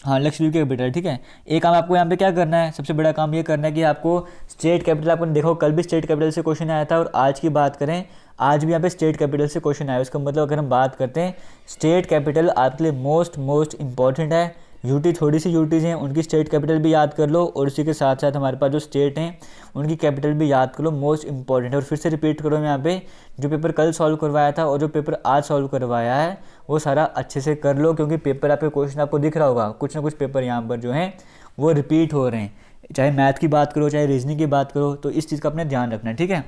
हाँ लक्षद्वीप की कैपिटल ठीक है एक काम आपको यहाँ पे क्या करना है सबसे बड़ा काम ये करना है कि आपको स्टेट कैपिटल आपको देखो कल भी स्टेट कैपिटल से क्वेश्चन आया था और आज की बात करें आज भी यहाँ पे स्टेट कैपिटल से क्वेश्चन आया उसका मतलब अगर हम बात करते हैं स्टेट कैपिटल आपके लिए मोस्ट मोस्ट इंपॉर्टेंट है यूटी थोड़ी सी यूटीज़ हैं उनकी स्टेट कैपिटल भी याद कर लो और उसी के साथ साथ हमारे पास जो स्टेट हैं उनकी कैपिटल भी याद कर लो मोस्ट इंपॉर्टेंट और फिर से रिपीट करो यहाँ पे जो पेपर कल सॉल्व करवाया था और जो पेपर आज सॉल्व करवाया है वो सारा अच्छे से कर लो क्योंकि पेपर आपके क्वेश्चन आपको दिख रहा होगा कुछ ना कुछ पेपर यहाँ पर जो हैं वो रिपीट हो रहे हैं चाहे मैथ की बात करो चाहे रीजनिंग की बात करो तो इस चीज़ का अपने ध्यान रखना है ठीक है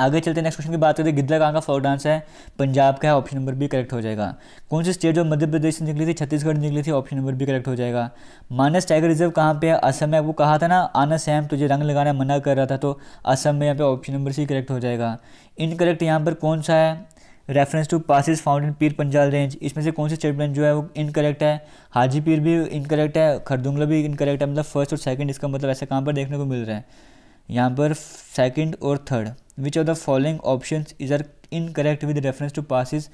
आगे चलते नेक्स्ट क्वेश्चन की बात करें गिद्ला कहाँ का फोर्ट आंसर है पंजाब का है ऑप्शन नंबर बी करेक्ट हो जाएगा कौन सी स्टेट जो मध्य प्रदेश से निकली थी छत्तीसगढ़ निकली थी ऑप्शन नंबर बी करेक्ट हो जाएगा मानस टाइगर रिजर्व कहाँ पे है असम में वो कहा था ना आना सैम तुझे रंग लगाना मना कर रहा था तो असम में यहाँ पर ऑप्शन नंबर सी करेक्ट हो जाएगा इनकरेक्ट यहाँ पर कौन सा है रेफरेंस टू पासिस फाउंटेन पीर पंजाल रेंज इसमें से कौन सी स्टेटमेंट जो है वो इनकरेक्ट है हाजी पीर भी इनकरेक्ट है खरदुंगला भी इनकरेक्ट है मतलब फर्स्ट और सेकंड इसका मतलब ऐसा कहाँ पर देखने को मिल रहा है यहाँ पर सेकंड और third which of the following options is are incorrect with reference to passes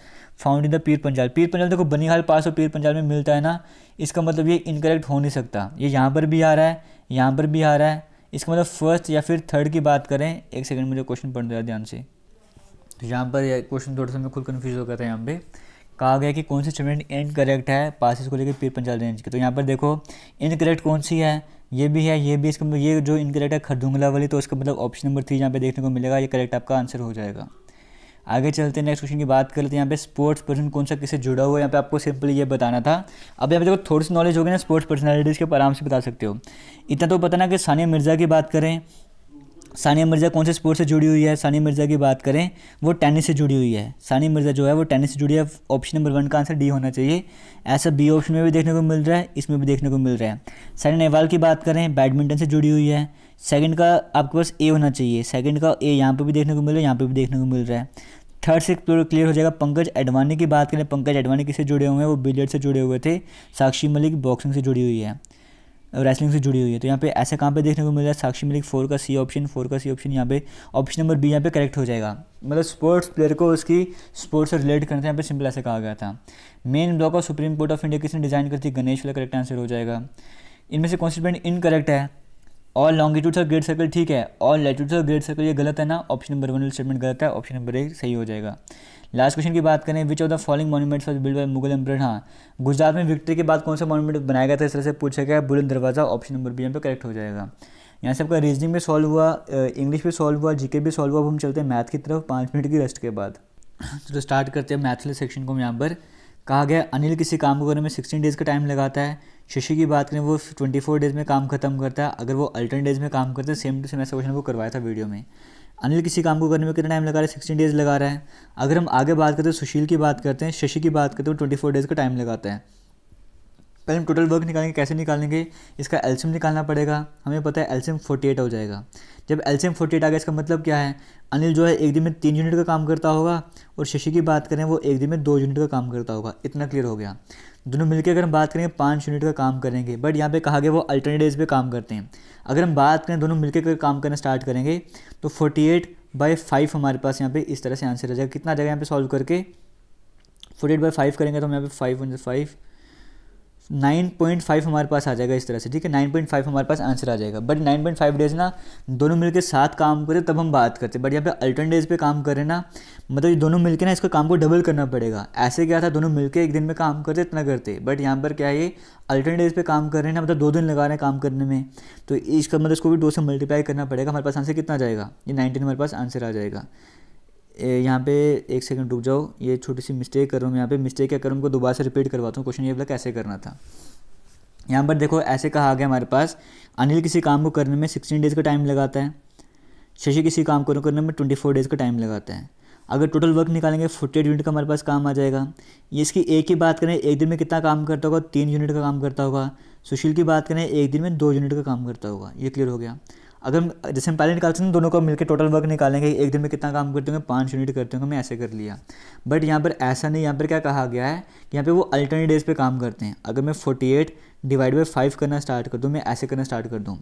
found in the Pir Panjal पीर पंजाल देखो बनिहाल पास और पीर पंजाल में मिलता है ना इसका मतलब ये इनकरेक्ट हो नहीं सकता ये यहाँ पर भी आ रहा है यहाँ पर भी आ रहा है इसका मतलब फर्स्ट या फिर थर्ड की बात करें एक सेकंड मुझे क्वेश्चन पढ़ दिया ध्यान से तो यहाँ पर क्वेश्चन थोड़ा सा मैं खुद कन्फ्यूज हो गया था यहाँ पे कहा गया कि कौन सी स्टेटमेंट इनकरेक्ट है पासिस को लेकर पीर पंजाल रेंज की तो यहाँ पर देखो इनकरेक्ट कौन सी है ये भी है ये भी इसका मतलब ये जो इनकरेक्ट है खरदुंगला वाली तो इसका मतलब ऑप्शन नंबर थ्री यहाँ पे देखने को मिलेगा ये करेक्ट आपका आंसर हो जाएगा आगे चलते हैं नेक्स्ट क्वेश्चन की बात कर हैं यहाँ पे स्पोर्ट्स पर्सन कौन सा किससे जुड़ा हुआ है यहाँ पे आपको सिंपली ये बताना था अब यहाँ पे देखो थोड़ी सी नॉलेज होगी ना स्पोर्ट्स पर्सनैलिटीज़ के आराम से बता सकते हो इतना तो पता ना कि सानिया मिर्ज़ा की बात करें सानिया मिर्ज़ा कौन से स्पोर्ट्स से जुड़ी हुई है सानिया मिर्ज़ा की बात करें वो टेनिस से जुड़ी हुई है सानिया मिर्ज़ा जो है वो टेनिस से जुड़ी है ऑप्शन नंबर वन का आंसर डी होना चाहिए ऐसा बी ऑप्शन में भी देखने को मिल रहा है इसमें भी देखने को मिल रहा है सानिया नेहवाल की बात करें बैडमिंटन से जुड़ी हुई है सेकंड का आपके पास ए होना चाहिए सेकंड का ए यहाँ पर भी देखने को मिल रहा है यहाँ पर भी देखने को मिल रहा है थर्ड से क्लियर हो जाएगा पंकज अडवाणी की बात करें पंकज एडवाणी किससे जुड़े हुए हैं वो बिलियर्ड से जुड़े हुए थे साक्षी मलिक बॉक्सिंग से जुड़ी हुई है रेसलिंग से जुड़ी हुई है तो यहाँ पे ऐसे कहाँ पे देखने को मिल रहा है साक्षी मलिक फोर का सी ऑप्शन फोर का सी ऑप्शन यहाँ पे ऑप्शन नंबर बी यहाँ पे करेक्ट हो जाएगा मतलब स्पोर्ट्स प्लेयर को उसकी स्पोर्ट्स से रिलेट करना था यहाँ पे सिंपल ऐसे कहा गया था main block of Supreme Court of India किसने डिज़ाइन करती है गणेश वाला करेक्ट आंसर हो जाएगा इनमें से कॉन्स्टिट्यूंट इनकरेक्ट है और लॉन्गिट्यूड और ग्रेट सर्कल ठीक है और लेटिट्यूड और ग्रेड सर्कल ये गलत है ना ऑप्शन नंबर वन स्टेटमेंट गलत है ऑप्शन नंबर एक सही हो जाएगा लास्ट क्वेश्चन की बात करें which of the following monuments was build by Mughal emperor हाँ गुजरात में विक्ट्री के बाद कौन सा मॉन्यूमेंट बनाया गया था इस तरह से पूछा गया बुलंद दरवाज़ा ऑप्शन नंबर बी यहाँ पे करेक्ट हो जाएगा यहाँ से आपका रीजनिंग भी सॉल्व हुआ इंग्लिश भी सॉल्व हुआ जीके भी सॉल्व हुआ अब हम चलते हैं मैथ की तरफ पाँच मिनट की रेस्ट के बाद तो स्टार्ट करते हैं मैथ सेक्शन को हम यहाँ पर कहा गया अनिल किसी काम को करने में सिक्सटीन डेज़ का टाइम लगाता है शशि की बात करें वो ट्वेंटी फोर डेज़ में काम खत्म करता है अगर वो अल्टर्न डेज़ में काम करते हैं सेम टू सेम ऐसा क्वेश्चन को करवाया था वीडियो में अनिल किसी काम को करने में कितना टाइम लगा रहा है सिक्सटीन डेज़ लगा रहा है अगर हम आगे बात करते हैं सुशील की बात करते हैं शशि की बात करते हैं ट्वेंटी फोर डेज़ का टाइम लगाते हैं पहले हम टोटल वर्क निकालेंगे कैसे निकालेंगे इसका एल्शियम निकालना पड़ेगा हमें पता है एल्शियम 48 हो जाएगा जब एल्शियम 48 आ गया इसका मतलब क्या है अनिल जो है एक दिन में तीन यूनिट का काम करता होगा और शशि की बात करें वो एक दिन में दो यूनिट का काम करता होगा इतना क्लियर हो गया दोनों मिलकर अगर हम बात करेंगे पाँच यूनिट का काम करेंगे बट यहाँ पे कहा गया वो अल्टरनेट डेज पे काम करते हैं अगर हम बात करें दोनों मिलकर अगर काम करना स्टार्ट करेंगे तो फोर्टी एट बाई फाइव हमारे पास यहाँ पे इस तरह से आंसर आ जाएगा कितना आ जाएगा यहाँ पे सॉल्व करके फोर्टी एट बाई फाइव करेंगे तो हम यहाँ पे five five nine point five हमारे पास आ जाएगा इस तरह से ठीक है नाइन पॉइंट फाइव हमारे पास आंसर आ जाएगा but nine point five days ना दोनों मिलकर साथ काम करें तब हम बात करते बट यहाँ पे अल्टरन डेज पे काम करें ना मतलब ये दोनों मिलके ना इसको काम को डबल करना पड़ेगा ऐसे क्या था दोनों मिलके एक दिन में काम करते इतना करते बट यहाँ पर क्या है ये अल्टरनेट डेज पर काम कर रहे हैं ना मतलब दो दिन लगा रहे हैं काम करने में तो इसका मतलब इसको भी दो से मल्टीप्लाई करना पड़ेगा हमारे पास आंसर कितना जाएगा ये नाइनटीन हमारे पास आंसर आ जाएगा यहाँ पे एक सेकंड रुक जाओ ये छोटी सी मिस्टेक कर रहा हूँ यहाँ पे मिस्टेक क्या करूँ उनको दोबारा से रिपीट करवाता हूँ क्वेश्चन ये वाला कैसे करना था यहाँ पर देखो ऐसे कहा गया हमारे पास अनिल किसी काम को करने में सिक्सटीन डेज़ का टाइम लगाता है शशि किसी काम को करने में ट्वेंटी फोर डेज़ का टाइम लगाता है अगर टोटल वर्क निकालेंगे फोर्टी एट यूनिट का हमारे पास काम आ जाएगा ये इसकी एक की बात करें एक दिन में कितना काम करता होगा तीन यूनिट का काम करता होगा सुशील की बात करें एक दिन में दो यूनिट का काम करता होगा ये क्लियर हो गया अगर हम जैसे हम पहले निकालते हैं दोनों को मिलकर टोटल वर्क निकालेंगे एक दिन में कितना काम करते होंगे पाँच यूनिट करते होंगे मैं ऐसे कर लिया बट यहाँ पर ऐसा नहीं यहाँ पर क्या कहा गया है कि यहाँ पर वो अल्टरनेट डेज पर काम करते हैं अगर मैं forty eight divide by five करना स्टार्ट कर दूँ मैं ऐसे करना स्टार्ट कर दूँ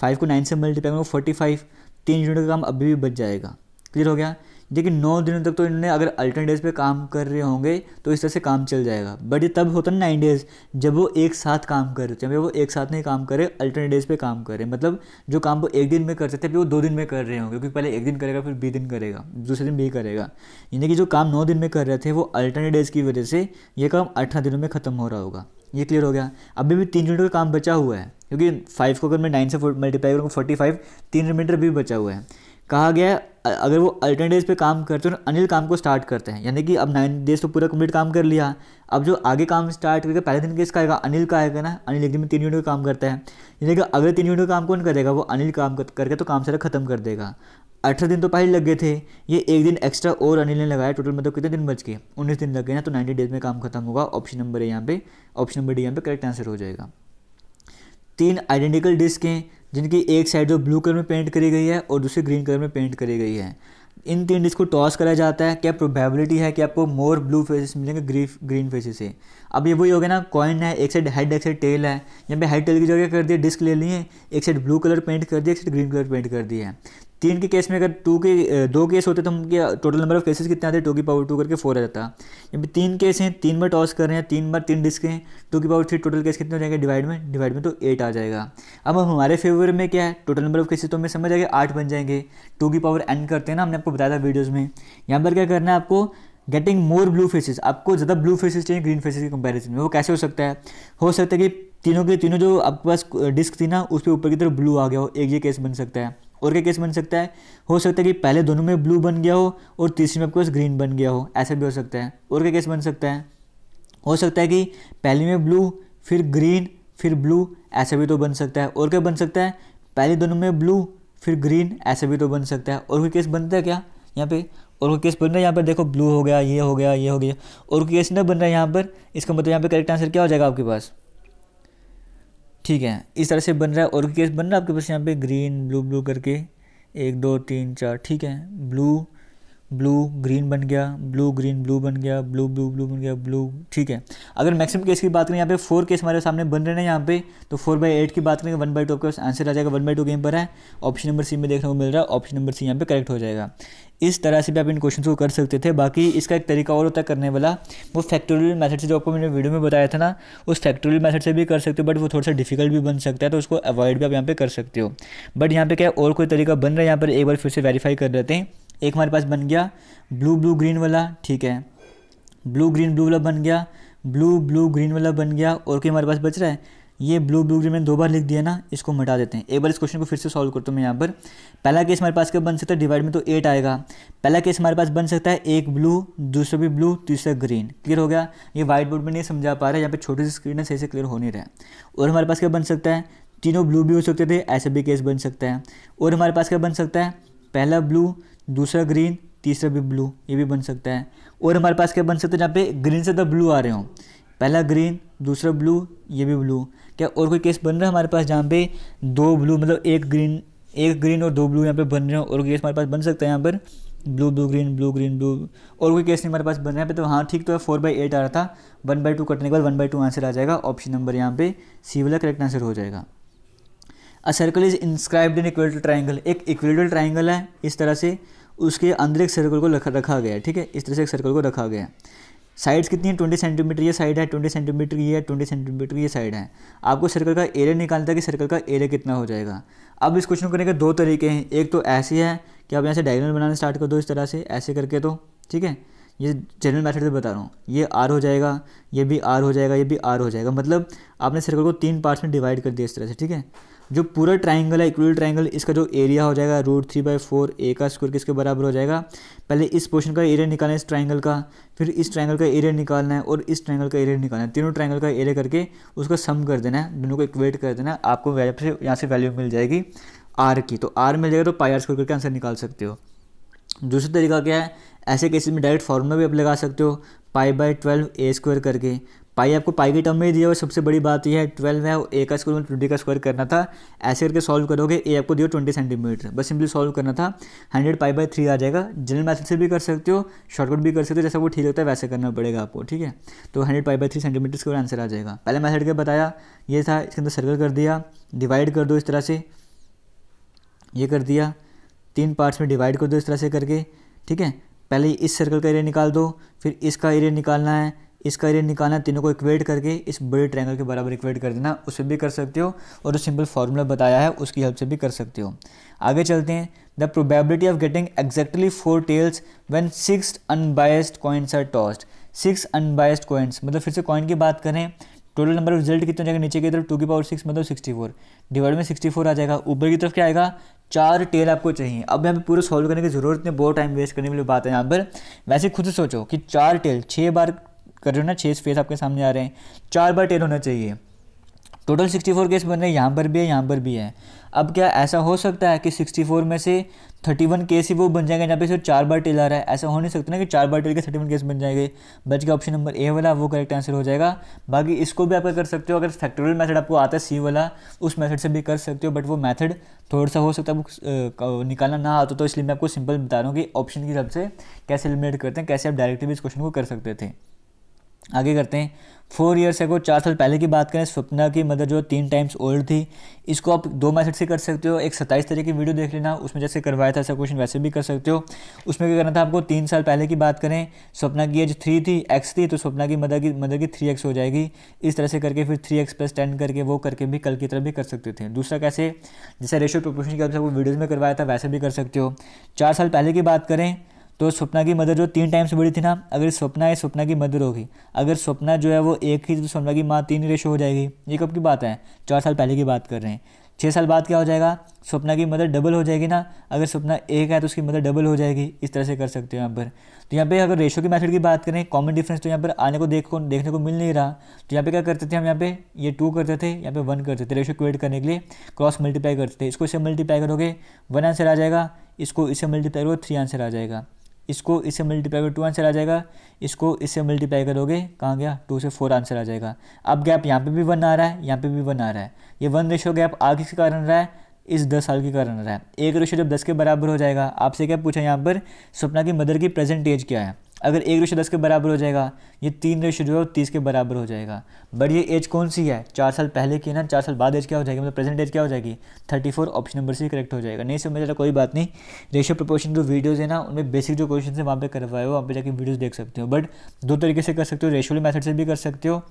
फाइव को नाइन से मल्टीप्लाई करूँगा फोर्टी फाइव तीन यूनिट का काम अभी भी बच जाएगा क्लियर हो गया लेकिन नौ दिनों तक तो इन्होंने अगर अल्टरनेट डेज पे काम कर रहे होंगे तो इस तरह से काम चल जाएगा बट ये तब होता है नाइन डेज जब वो एक साथ काम कर रहे थे वो एक साथ नहीं काम करे अल्टरनेट डेज पे काम करे मतलब जो काम वो एक दिन में कर सकते थे वो दो दिन में कर रहे होंगे क्योंकि पहले एक दिन करेगा फिर बी दिन करेगा दूसरे दिन भी करेगा यानी कि जो काम नौ दिन में कर रहे थे वो अल्टरनेट डेज की वजह से ये काम अठारह दिनों में ख़त्म हो रहा होगा ये क्लियर हो गया अभी भी तीन यूनिट का काम बचा हुआ है क्योंकि फाइव को अगर मैं नाइन से मल्टीप्लाई करूँगा फोर्टी फाइव तीन रिमाइंडर भी बचा हुआ है कहा गया अगर वो अल्टरनेट डेज पे काम करते हैं तो अनिल काम को स्टार्ट करते हैं यानी कि अब नाइन डेज तो पूरा कंप्लीट काम कर लिया अब जो आगे काम स्टार्ट करके पहले दिन किसका आएगा अनिल का आएगा ना अनिल एक दिन में तीन यूनिट का काम करता है यानी कि अगले तीन यूनिट का काम कौन करेगा वो अनिल काम करके तो काम सारा खत्म कर देगा अठारह दिन तो पहले लग गए थे ये एक दिन एक्स्ट्रा और अनिल ने लगाया टोटल मतलब तो कितने दिन बच गए उन्नीस दिन लग गए ना तो नाइन्टी डेज में काम खत्म होगा ऑप्शन नंबर है यहाँ पे ऑप्शन नंबर डी यहाँ पे करेक्ट आंसर हो जाएगा तीन आइडेंटिकल डिस्क हैं जिनकी एक साइड जो ब्लू कलर में पेंट करी गई है और दूसरी ग्रीन कलर में पेंट करी गई है इन तीन डिश को टॉस कराया जाता है क्या प्रोबेबिलिटी है कि आपको मोर ब्लू फेसेस मिलेंगे ग्री ग्रीन फेसेस से अब ये वही हो गया ना कॉइन है एक साइड हेड एक साइड टेल है यहाँ पे हेड टेल की जगह कर दिया डिस्क ले लिए एक साइड ब्लू कलर पेंट कर दिया एक साइड ग्रीन कलर पेंट कर दिया है तीन के केस में अगर टू के दो केस होते तो उनके टोटल नंबर ऑफ केसेस कितने आते टू की पावर टू करके फोर आ जाता यहाँ पे तीन केस हैं तीन बार टॉस कर रहे हैं तीन बार तीन डिस्क हैं टू की पावर थ्री टोटल केस कितने हो जाएंगे डिवाइड में डिवाइड में तो एट आ जाएगा अब हमारे फेवर में क्या है टोटल नंबर ऑफ केसेस तो हमें समझ आएगा आठ बन जाएंगे टू की पावर एन करते हैं ना हमने आपको बताया था वीडियोज़ में यहाँ पर क्या करना है आपको गेटिंग मोर ब्लू फेसेस आपको ज़्यादा ब्लू फेसेस चाहिए ग्रीन फेसेस के कंपैरिजन में वो कैसे हो सकता है हो सकता है कि तीनों के तीनों जो आपके पास डिस्क थी ना उस पर ऊपर की तरफ ब्लू आ गया हो एक ये केस बन सकता है और क्या केस बन सकता है हो सकता है कि पहले दोनों में ब्लू बन गया हो और तीसरे में आपके पास ग्रीन बन गया हो ऐसा भी हो सकता है और क्या केस बन सकता है हो सकता है कि पहले में ब्लू फिर ग्रीन फिर ब्लू ऐसा भी तो बन सकता है और क्या बन सकता है पहले दोनों में ब्लू फिर ग्रीन ऐसा भी तो बन सकता है और कोई केस बनता है क्या यहाँ पे और कोई केस बन रहा है यहाँ पर देखो ब्लू हो गया ये हो गया ये हो गया और कोई केस नहीं बन रहा है यहाँ पर इसका मतलब यहाँ पे करेक्ट आंसर क्या हो जाएगा आपके पास ठीक है इस तरह से बन रहा है और केस बन रहा है आपके पास यहाँ पे ग्रीन ब्लू ब्लू करके एक दो तीन चार ठीक है ब्लू ब्लू ग्रीन बन गया ब्लू ग्रीन ब्लू बन गया ब्लू ब्लू ब्लू बन गया ब्लू ठीक है अगर मैक्सिमम केस की बात करें यहाँ पे फोर केस हमारे सामने बन रहे हैं यहाँ पे तो फोर बाई एट की बात करेंगे वन बाई टू का आंसर आ जाएगा वन बाई टू गेम पर है ऑप्शन नंबर सी में देखने को मिल रहा है ऑप्शन नंबर सी यहाँ पे करेक्ट हो जाएगा इस तरह से भी आप इन क्वेश्चन को कर सकते थे बाकी इसका एक तरीका और होता है करने वाला वो फैक्टोरियल मैथड से जो आपको मैंने वीडियो में बताया था ना उस फैक्टोरियल मैथड से भी कर सकते हो बट वो थोड़ा सा डिफिकल्ट भी बन सकता है तो उसको अवॉइड भी आप यहाँ पे कर सकते हो बट यहाँ पे क्या और कोई तरीका बन रहा है यहाँ पर एक बार फिर से वेरीफाई कर लेते हैं एक हमारे पास बन गया ब्लू ब्लू ग्रीन वाला ठीक है ब्लू ग्रीन ब्लू वाला बन गया ब्लू ब्लू ग्रीन वाला बन गया और कोई हमारे पास बच रहा है ये ब्लू ब्लू ग्रीन मैंने दो बार लिख दिया ना इसको मिटा देते हैं एक बार इस क्वेश्चन को फिर से सॉल्व करता हूँ मैं यहाँ पर पहला केस हमारे पास क्या बन सकता है डिवाइड में तो एट आएगा पहला केस हमारे पास बन सकता है एक ब्लू दूसरा भी ब्लू तीसरा ग्रीन क्लियर हो गया ये व्हाइट बोर्ड में नहीं समझा पा रहा है यहाँ पर छोटी सी स्क्रीन है सही से क्लियर हो नहीं रहा है और हमारे पास क्या बन सकता है तीनों ब्लू भी हो सकते थे ऐसे भी केस बन सकता है और हमारे पास क्या बन सकता है पहला ब्लू दूसरा ग्रीन तीसरा भी ब्लू ये भी बन सकता है और हमारे पास क्या बन सकता है जहाँ पे ग्रीन से तो ब्लू आ रहे हो पहला ग्रीन दूसरा ब्लू ये भी ब्लू क्या और कोई केस बन रहा है हमारे पास जहाँ पे दो ब्लू मतलब एक ग्रीन एक ग्रीन और दो ब्लू यहाँ पे बन रहे हो और केस हमारे पास बन सकता है यहाँ पर blue blue green blue green blue और कोई केस नहीं हमारे पास बन रहा है पे तो हाँ ठीक तो है फोर बाई एट आ रहा था वन बाई टू कटने के बाद वन बाई टू आंसर आ जाएगा ऑप्शन नंबर यहाँ पे सी वाला करेक्ट आंसर हो जाएगा a circle is inscribed in equilateral triangle एक इक्वेटर ट्राइंगल है इस तरह से उसके अंदर एक सर्कल को रखा गया है ठीक है इस तरह से एक सर्कल को रखा गया है साइड्स कितनी है ट्वेंटी सेंटीमीटर ये साइड है ट्वेंटी सेंटीमीटर ये है ट्वेंटी सेंटीमीटर ये साइड है आपको सर्कल का एरिया निकालता है कि सर्कल का एरिया कितना हो जाएगा अब इस क्वेश्चन को करने के दो तरीके हैं एक तो ऐसी है कि आप यहाँ से डायगोनल बनाना स्टार्ट कर दो इस तरह से ऐसे करके तो ठीक है ये जनरल मैथड से बता रहा हूँ ये आर हो जाएगा ये भी आर हो जाएगा ये भी आर हो जाएगा मतलब आपने सर्कल को तीन पार्ट्स में डिवाइड कर दिया इस तरह से ठीक है जो पूरा ट्राइंगल है इक्वल ट्राइंगल इसका जो एरिया हो जाएगा root three by four a का स्क्वायर किसके बराबर हो जाएगा पहले इस पोर्शन का एरिया निकालना है इस ट्राइंगल का फिर इस ट्राइंगल का एरिया निकालना है और इस ट्राइंगल का एरिया निकालना है तीनों ट्राइंगल का एरिया करके उसका सम कर देना है दोनों को इक्वेट कर देना है आपको यहाँ से वैल्यू मिल जाएगी आर की तो आर मिल जाएगा तो पाई आर स्क्वायर करके आंसर निकाल सकते हो दूसरा तरीका क्या है ऐसे केसेस में डायरेक्ट फार्मूला भी आप लगा सकते हो pi by twelve a square करके पाई आपको पाई के टर्म में ही दिया हुआ सबसे बड़ी बात यह है ट्वेल्व है ए का स्क्वायर ट्वेंटी का स्क्वायर करना था ऐसे करके सॉल्व करोगे ए आपको दिया ट्वेंटी सेंटीमीटर बस सिंपली सॉल्व करना था हंड्रेड पाई बाई थ्री आ जाएगा जनरल मैथड से भी कर सकते हो शॉर्टकट भी कर सकते हो जैसा वो ठीक लगता है वैसे करना पड़ेगा आपको ठीक है तो hundred pi by three centimetre square answer आ जाएगा पहले मैथड के बताया ये था इसके अंदर सर्कल कर दिया डिवाइड कर दो इस तरह से ये कर दिया तीन पार्ट्स में डिवाइड कर दो इस तरह से करके ठीक है पहले इस सर्कल का एरिया निकाल दो फिर इसका एरिया निकालना है इसका एरिया निकालना तीनों को इक्वेट करके इस बड़े ट्रायंगल के बराबर इक्वेट कर देना उससे भी कर सकते हो और जो सिंपल फार्मूला बताया है उसकी हेल्प से भी कर सकते हो आगे चलते हैं the probability of getting exactly four tails when six unbiased coins are tossed six unbiased coins मतलब फिर से कॉइन की बात करें टोटल नंबर ऑफ रिजल्ट कितना जाएगा नीचे की तरफ टू की पावर सिक्स मतलब सिक्सटी फोर डिवाइड में सिक्सटी फोर आ जाएगा ऊपर की तरफ क्या आएगा चार टेल आपको चाहिए अब यहाँ पे पूरा सॉल्व करने की जरूरत नहीं बहुत टाइम वेस्ट करने वाली बात है यहाँ पर वैसे खुद सोचो कि चार टेल छः बार कर रहे हो ना छः फेस आपके सामने आ रहे हैं चार बार टेल होना चाहिए टोटल सिक्सटी फोर केस बन रहे हैं यहाँ पर भी है यहाँ पर भी है अब क्या ऐसा हो सकता है कि सिक्सटी फोर में से थर्टी वन केस ही वो बन जाएंगे जहाँ पे सिर्फ चार बार टेल आ रहा है ऐसा हो नहीं सकता ना कि चार बार टेल के थर्टी वन केस बन जाएंगे बच गया ऑप्शन नंबर ए वाला वो करेक्ट आंसर हो जाएगा बाकी इसको भी आप कर सकते हो अगर फैक्टोरियल मैथड आपको आता है सी वाला उस मैथड से भी कर सकते हो बट वो मैथड थोड़ा सा हो सकता है निकालना ना आता तो इसलिए मैं आपको सिंपल बता रहा हूँ कि ऑप्शन की हिसाब से कैसे एलिमिनेट करते हैं कैसे आप डायरेक्टली भी इस क्वेश्चन को कर सकते थे आगे करते हैं फोर ईयर्स अगो चार साल पहले की बात करें स्वप्ना की मदर जो तीन टाइम्स ओल्ड थी इसको आप दो मैथड से कर सकते हो एक सत्ताईस तरह की वीडियो देख लेना उसमें जैसे करवाया था ऐसा क्वेश्चन वैसे भी कर सकते हो उसमें क्या करना था आपको तीन साल पहले की बात करें स्वप्ना की एज थ्री थी एक्स थी तो स्वप्ना की मदर की मदर की थ्री एक्स हो जाएगी इस तरह से करके फिर थ्री एक्स प्लस टेन करके वो करके भी कल की तरफ भी कर सकते थे दूसरा कैसे जैसे रेशो प्रपोशन की आपको वीडियोज़ में करवाया था वैसे भी कर सकते हो चार साल पहले की बात करें तो स्वप्ना की मदर जो तीन टाइम्स बड़ी थी ना अगर स्वप्ना है स्वप्ना की मदर होगी अगर स्वप्ना जो है वो एक ही तो स्वप्ना की माँ तीन रेशो हो जाएगी ये कब की बात है चार साल पहले की बात कर रहे हैं छः साल बाद क्या हो जाएगा स्वप्ना की मदर डबल हो जाएगी ना अगर स्वप्ना एक है तो उसकी मदर डबल हो जाएगी इस तरह से कर सकते हो यहाँ पर तो यहाँ पे अगर रेशो की मैथड की बात करें कॉमन डिफरेंस तो यहाँ पर आने को देख को देखने को मिल नहीं रहा तो यहाँ पे क्या करते थे हम यहाँ पे ये टू करते थे यहाँ पे वन करते थे रेशो क्रिएट करने के लिए क्रॉस मल्टीप्लाई करते थे इसको इसे मल्टीप्लाई करोगे वन आंसर आ जाएगा इसको इससे मल्टीप्लाई करोगे थ्री आंसर आ जाएगा इसको इससे मल्टीप्लाई कर टू आंसर आ जाएगा इसको इससे मल्टीप्लाई करोगे कहाँ गया टू से फोर आंसर आ जाएगा अब गैप यहाँ पे भी वन आ रहा है यहाँ पे भी वन आ रहा है ये वन रेशो गैप आगे के कारण रहा है इस दस साल के कारण है एक रेशो जब दस के बराबर हो जाएगा आपसे क्या पूछा यहाँ पर सपना की मदर की प्रेजेंट एज क्या है अगर एक रेशो दस के बराबर हो जाएगा ये तीन रेशो जो है वो तीस के बराबर हो जाएगा बट ये एज कौन सी है चार साल पहले की है ना चार साल बाद एज क्या हो जाएगी मतलब प्रेजेंट एज क्या हो जाएगी थर्टी फोर ऑप्शन नंबर से करेक्ट हो जाएगा नहीं समझ रहा कोई बात नहीं रेशो प्रपोर्शन जो वीडियोज़ है ना उनमें बेसिक जो क्वेश्चन है वहाँ पर करवाए वहाँ पर जाकर वीडियोज़ देख सकते हो बट दो तरीके से कर सकते हो रेशोली मैथड से भी कर सकते हो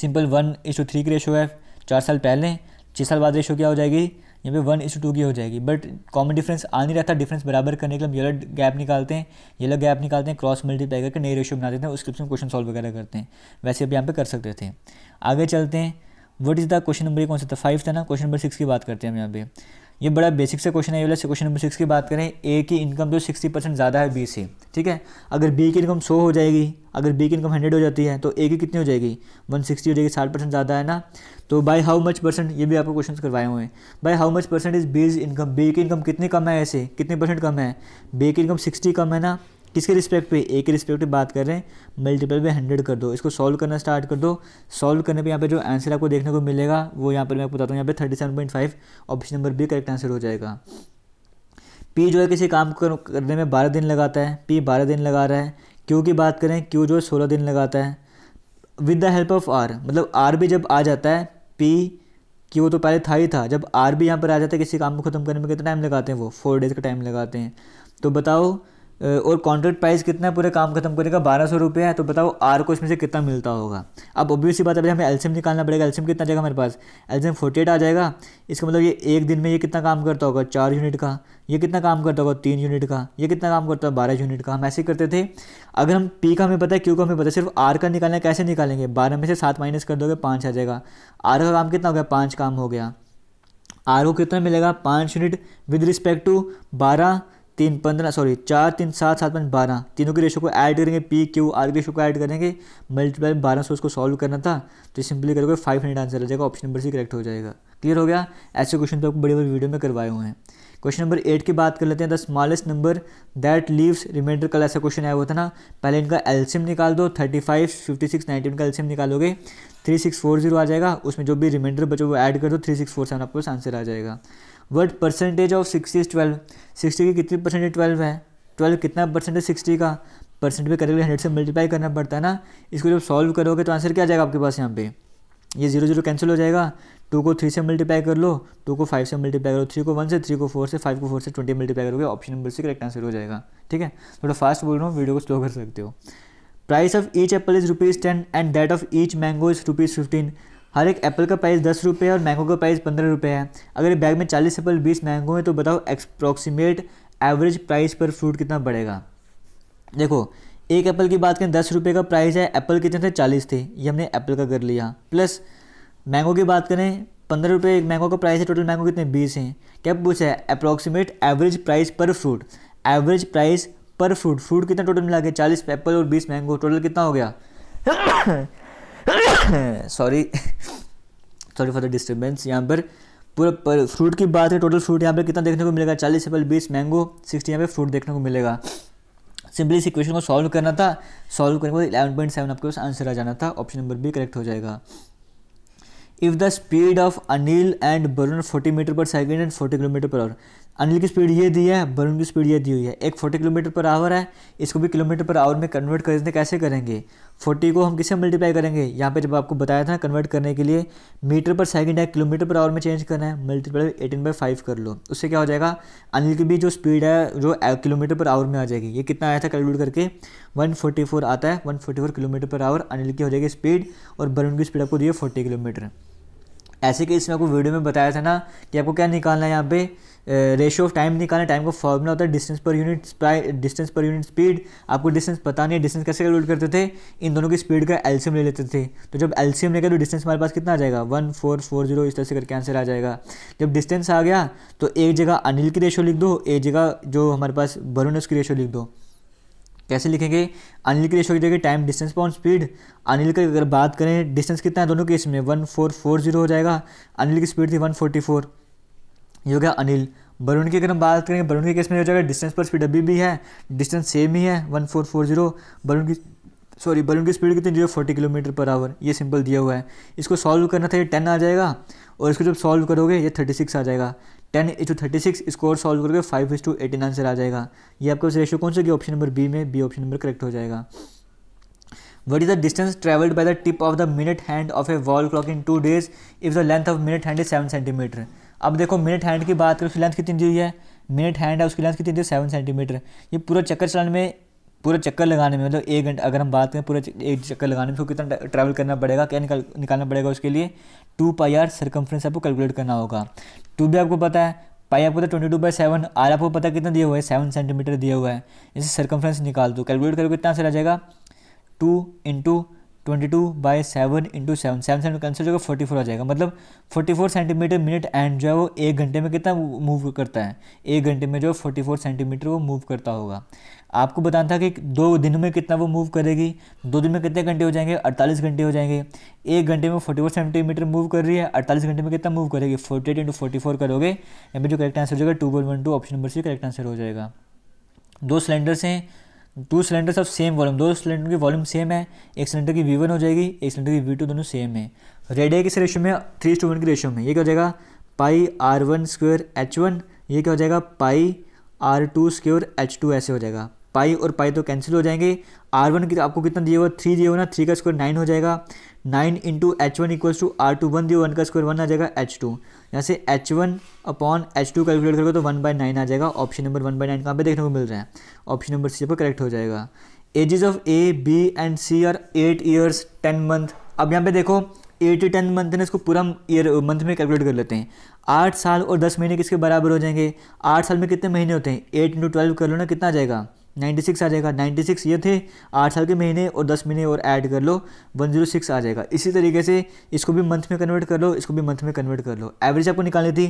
सिंपल वन टू थ्री की रेशो है चार साल पहले छः साल बाद रेशो क्या हो जाएगी यहाँ पे वन इस टू की हो जाएगी बट कॉमन डिफरेंस आ नहीं रहता डिफरेंस बराबर करने के लिए हम येलो गैप निकालते हैं येलो गैप निकालते हैं क्रॉस मल्टीप्लाई करके नई रेशो बना देते हैं उसके में क्वेश्चन सॉल्व वगैरह करते हैं वैसे अभी यहाँ पे कर सकते थे आगे चलते हैं what is the question number कौन सा था फाइव था ना क्वेश्चन नंबर सिक्स की बात करते हैं हम यहाँ पे ये बड़ा बेसिक से क्वेश्चन है ये वाला क्वेश्चन नंबर सिक्स की बात करें ए की इनकम जो सिक्सटी परसेंट ज़्यादा है बी से ठीक है अगर बी की इनकम सौ हो जाएगी अगर बी की इनकम हंड्रेड हो जाती है तो ए की कितनी हो जाएगी वन सिक्सटी हो जाएगी साठ परसेंट ज़्यादा है ना तो बाई हाउ मच परसेंट ये भी आपको क्वेश्चन करवाए हुए हैं by how much percent is B's income B की इनकम कितनी कम है ऐसे कितने परसेंट कम है बी की इनकम सिक्सटी कम है ना किसके रिस्पेक्ट पे ए के रिस्पेक्ट पे बात कर रहे हैं मल्टीपल पे हंड्रेड कर दो इसको सॉल्व करना स्टार्ट कर दो सॉल्व करने पे यहाँ पे जो आंसर आपको देखने को मिलेगा वो यहाँ पर मैं आपको बताता हूँ यहाँ पे thirty seven point five option number B correct answer हो जाएगा पी जो है किसी काम करने में बारह दिन लगाता है पी बारह दिन लगा रहा है क्यू की बात करें क्यू जो है सोलह दिन लगाता है with the help of R मतलब आर भी जब आ जाता है पी कि वो तो पहले था ही था जब आर भी यहाँ पर आ जाता है किसी काम को ख़त्म करने में कितना टाइम लगाते हैं वो फोर डेज़ का टाइम लगाते हैं तो बताओ और कॉन्ट्रैक्ट प्राइस कितना है पूरे काम खत्म करेगा बारह सौ रुपये है तो बताओ आर को इसमें से कितना मिलता होगा अब ऑब्वियस सी बात है हमें एल्सियम निकालना पड़ेगा एल्सियम कितना जाएगा मेरे पास एल्सियम फोर्टी एट आ जाएगा इसका मतलब ये एक दिन में ये कितना काम करता होगा चार यूनिट का ये कितना काम करता होगा तीन यूनिट का ये कितना काम करता है बारह यूनिट का हम ऐसे करते थे अगर हम पी का हमें पता है क्यू का हमें पता है सिर्फ आर का निकालना कैसे निकालेंगे बारह में से सात माइनस कर दोगे पाँच आ जाएगा आर का काम कितना हो गया पाँच काम हो गया आर को कितना मिलेगा पाँच यूनिट विद रिस्पेक्ट टू बारह तीन पंद्रह सॉरी चार तीन सात सात पाँच बारह तीनों के रेशो को ऐड करेंगे पी क्यू आर के रेशो को ऐड करेंगे मल्टीप्लाई बारह सौ उसको सॉल्व करना था तो सिंपली करोगे फाइव हंड्रेड आंसर आ जाएगा ऑप्शन नंबर सी करेक्ट हो जाएगा क्लियर हो गया ऐसे क्वेश्चन तो आपको बड़े बड़े वीडियो में करवाए हुए हैं क्वेश्चन नंबर एट की बात कर लेते हैं the smallest number that leaves remainder कल ऐसा क्वेश्चन आया हुआ था ना पहले इनका एल्सियम निकाल दो thirty five fifty six nineteen का एल्सियम निकालोगे थ्री सिक्स फोर जीरो आ जाएगा उसमें जो भी रिमाइंडर बचो वो ऐड कर दो थ्री सिक्स फोर सेवन आपको आंसर आ जाएगा what percentage of sixty is twelve sixty की कितनी परसेंटेज ट्वेल्व है ट्वेल्व कितना परसेंटेज सिक्सटी का परसेंट भी करके हंड्रेड से मल्टीप्लाई करना पड़ता है ना इसको जब सॉल्व करोगे तो आंसर क्या जाएगा आपके पास यहाँ पे ये जीरो जीरो कैंसिल हो जाएगा टू को थ्री से मल्टीप्लाई कर लो टू को फाइव से मल्टीप्लाई करो थ्री को वन से थ्री को फोर से फाइव को फोर से ट्वेंटी मल्टीप्लाई करोगे ऑप्शन नंबर से करेक्ट आंसर हो जाएगा ठीक है थोड़ा फास्ट बोल रहा हूँ वीडियो को स्लो कर सकते हो price of each apple is rupees ten and that of each mango is rupees fifteen हर एक एप्पल का प्राइस दस रुपये और मैंगो का प्राइस पंद्रह रुपये है अगर बैग में चालीस एप्पल बीस मैंगो है तो बताओ approximate average price per fruit कितना बढ़ेगा देखो एक एप्पल की बात करें दस रुपये का प्राइस है एप्पल कितने थे चालीस थे ये हमने एप्पल का कर लिया प्लस मैंगो की बात करें पंद्रह रुपये एक मैंगो का प्राइस है टोटल मैंगो कितने बीस हैं क्या पूछा है approximate average price per fruit average price per fruit fruit कितना टोटल मिला के चालीस एप्पल और बीस मैंगो टोटल कितना हो गया sorry sorry for the disturbance यहाँ पर पूरा पर फ्रूट की बात है टोटल फ्रूट यहाँ पर कितना देखने को मिलेगा चालीस एपल बीस मैंगो सिक्सटी यहाँ पर फ्रूट देखने को मिलेगा सिंपली इस इक्वेशन को सॉल्व करना था सॉल्व करने के बाद इलेवन पॉइंट सेवन आपके पास आंसर आ जाना था ऑप्शन नंबर बी करेक्ट हो जाएगा if the speed of Anil and Barun forty metre per second and forty kilometre per hour Anil की स्पीड ये दी है वरुण की स्पीड ये दी हुई है एक 40 किलोमीटर पर आवर है इसको भी किलोमीटर पर आवर में कन्वर्ट करने कैसे करेंगे 40 को हम किससे मल्टीप्लाई करेंगे यहाँ पे जब आपको बताया था कन्वर्ट करने के लिए मीटर पर सेकंड है किलोमीटर पर आवर में चेंज करना है मल्टीप्लाई एटीन बाई फाइव कर लो उससे क्या हो जाएगा अनिल की भी जो स्पीड है जो किलोमीटर पर आवर में आ जाएगी ये कितना आया था कैलकुलेट करके वन आता है one kilometre per hour Anil की हो जाएगी स्पीड और वरुण की स्पीड आपको दी है फोर्टी किलोमीटर ऐसे कि इसमें आपको वीडियो में बताया था ना कि आपको क्या निकालना है यहाँ पे रेशियो ऑफ टाइम निकालना टाइम का फॉर्मूला होता है distance per unit distance per unit speed आपको डिस्टेंस पता नहीं है डिस्टेंस कैसे कैलकुलेट करते थे इन दोनों की स्पीड का एल्सियम ले लेते थे तो जब एल्सियम लेकर तो डिस्टेंस हमारे पास कितना आ जाएगा वन फोर फोर जीरो इस तरह से करके आंसर आ जाएगा जब डिस्टेंस आ गया तो एक जगह अनिल की रेशो लिख दो एक जगह जो हमारे पास वरुण है उसकी रेशो लिख दो कैसे लिखेंगे अनिल की रेशो की जगह time distance point speed Anil की अगर बात करें डिस्टेंस कितना है दोनों केस में वन फोर फोर जीरो हो जाएगा अनिल की स्पीड थी वन फोर्टी फोर ये हो गया अनिल बलून की अगर हम बात करेंगे बलून के केस में हो जाएगा डिस्टेंस पर स्पीड अभी भी है डिस्टेंस सेम ही है one four four zero balloon की सॉरी बलून की स्पीड कितनी जो है फोर्टी किलोमीटर पर आवर ये सिंपल दिया हुआ है इसको सॉल्व करना था ये टेन आ जाएगा और इसको जब सॉल्व करोगे ये थर्टी सिक्स आ जाएगा टेन टू थर्टी सिक्स इसको और सॉल्व करोगे five is to eighty nine answer आ जाएगा ये आपका रेशियो कौन सा ऑप्शन नंबर बी में बी ऑप्शन नंबर करेक्ट हो जाएगा what is the distance travelled by the tip of the minute hand of a wall clock in two days if the length of minute hand is seven centimetre अब देखो minute hand की बात करें उसकी length कितनी दी हुई है minute hand है उसकी लेंथ कितनी दी है सेवन सेंटीमीटर ये पूरा चक्कर चलाने में पूरा चक्कर लगाने में मतलब एक घंटा अगर हम बात करें पूरा एक चक्कर लगाने में उसको कितना ट्रैवल करना पड़ेगा क्या निकाल निकालना पड़ेगा उसके लिए टू पाई आर सरकमफ्रेंस आपको कैलकुलेट करना होगा टू भी आपको पता है पाई आपको पता twenty two by seven r आपको पता कितना दिया हुआ है सेवन सेंटीमीटर दिया हुआ है इसे सरकमफ्रेंस निकाल दो कैलकुलेट करके कितना आंसर आ जाएगा two into twenty two by seven into seven seven seven cancel जो है फोर्टी फोर आ जाएगा मतलब forty four centimetre minute and जो है वो एक घंटे में कितना मूव करता है एक घंटे में जो है फोर्टी फोर सेंटीमीटर वो मूव करता होगा आपको बताना था कि दो दिन में कितना वो मूव करेगी दो दिन में कितने घंटे हो जाएंगे अड़तालीस घंटे हो जाएंगे एक घंटे में फोर्टी फोर सेंटीमीटर मूव कर रही है अड़तालीस घंटे में कितना मूव करेगी forty eight into forty four करोगे यहाँ पर जो करेक्ट आंसर हो जाएगा two one one two option number C correct answer हो जाएगा दो सिलेंडर्स हैं two cylinders of same volume दो सिलेंडर की वॉल्यूम सेम है एक सिलेंडर की वी वन हो जाएगी एक सिलेंडर की वी टू दोनों सेम है रेडिया किस रेशो में थ्री टू वन की रेशो में ये क्या हो जाएगा pi r one square h one ये क्या हो जाएगा pi r two square h two ऐसे हो जाएगा पाई और पाई तो कैंसिल हो जाएंगे आर वन तो आपको कितना दिया हुआ थ्री दिया हुआ ना थ्री का स्क्वायर नाइन हो जाएगा nine into h one equals to r two one दिए वन का स्क्वायर वन आ जाएगा एच टू यहाँ से h one upon h two calculate करोगे तो वन बाई नाइन आ जाएगा option number one by nine कहाँ पर देखने को मिल रहा है ऑप्शन नंबर सी पर करेक्ट हो जाएगा ages of A B and C are eight years ten month अब यहाँ पे देखो एट टू टेन मंथ ने इसको पूरा ईयर मंथ में कैलकुलेट कर लेते हैं आठ साल और दस महीने किसके बराबर हो जाएंगे आठ साल में कितने महीने होते हैं एट इंटू ट्वेल्व कर लो ना कितना आ जाएगा नाइन्टी सिक्स आ जाएगा नाइन्टी सिक्स ये थे आठ साल के महीने और दस महीने और ऐड कर लो वन जीरो सिक्स आ जाएगा इसी तरीके से इसको भी मंथ में कन्वर्ट कर लो इसको भी मंथ में कन्वर्ट कर लो एवरेज आपको निकालनी थी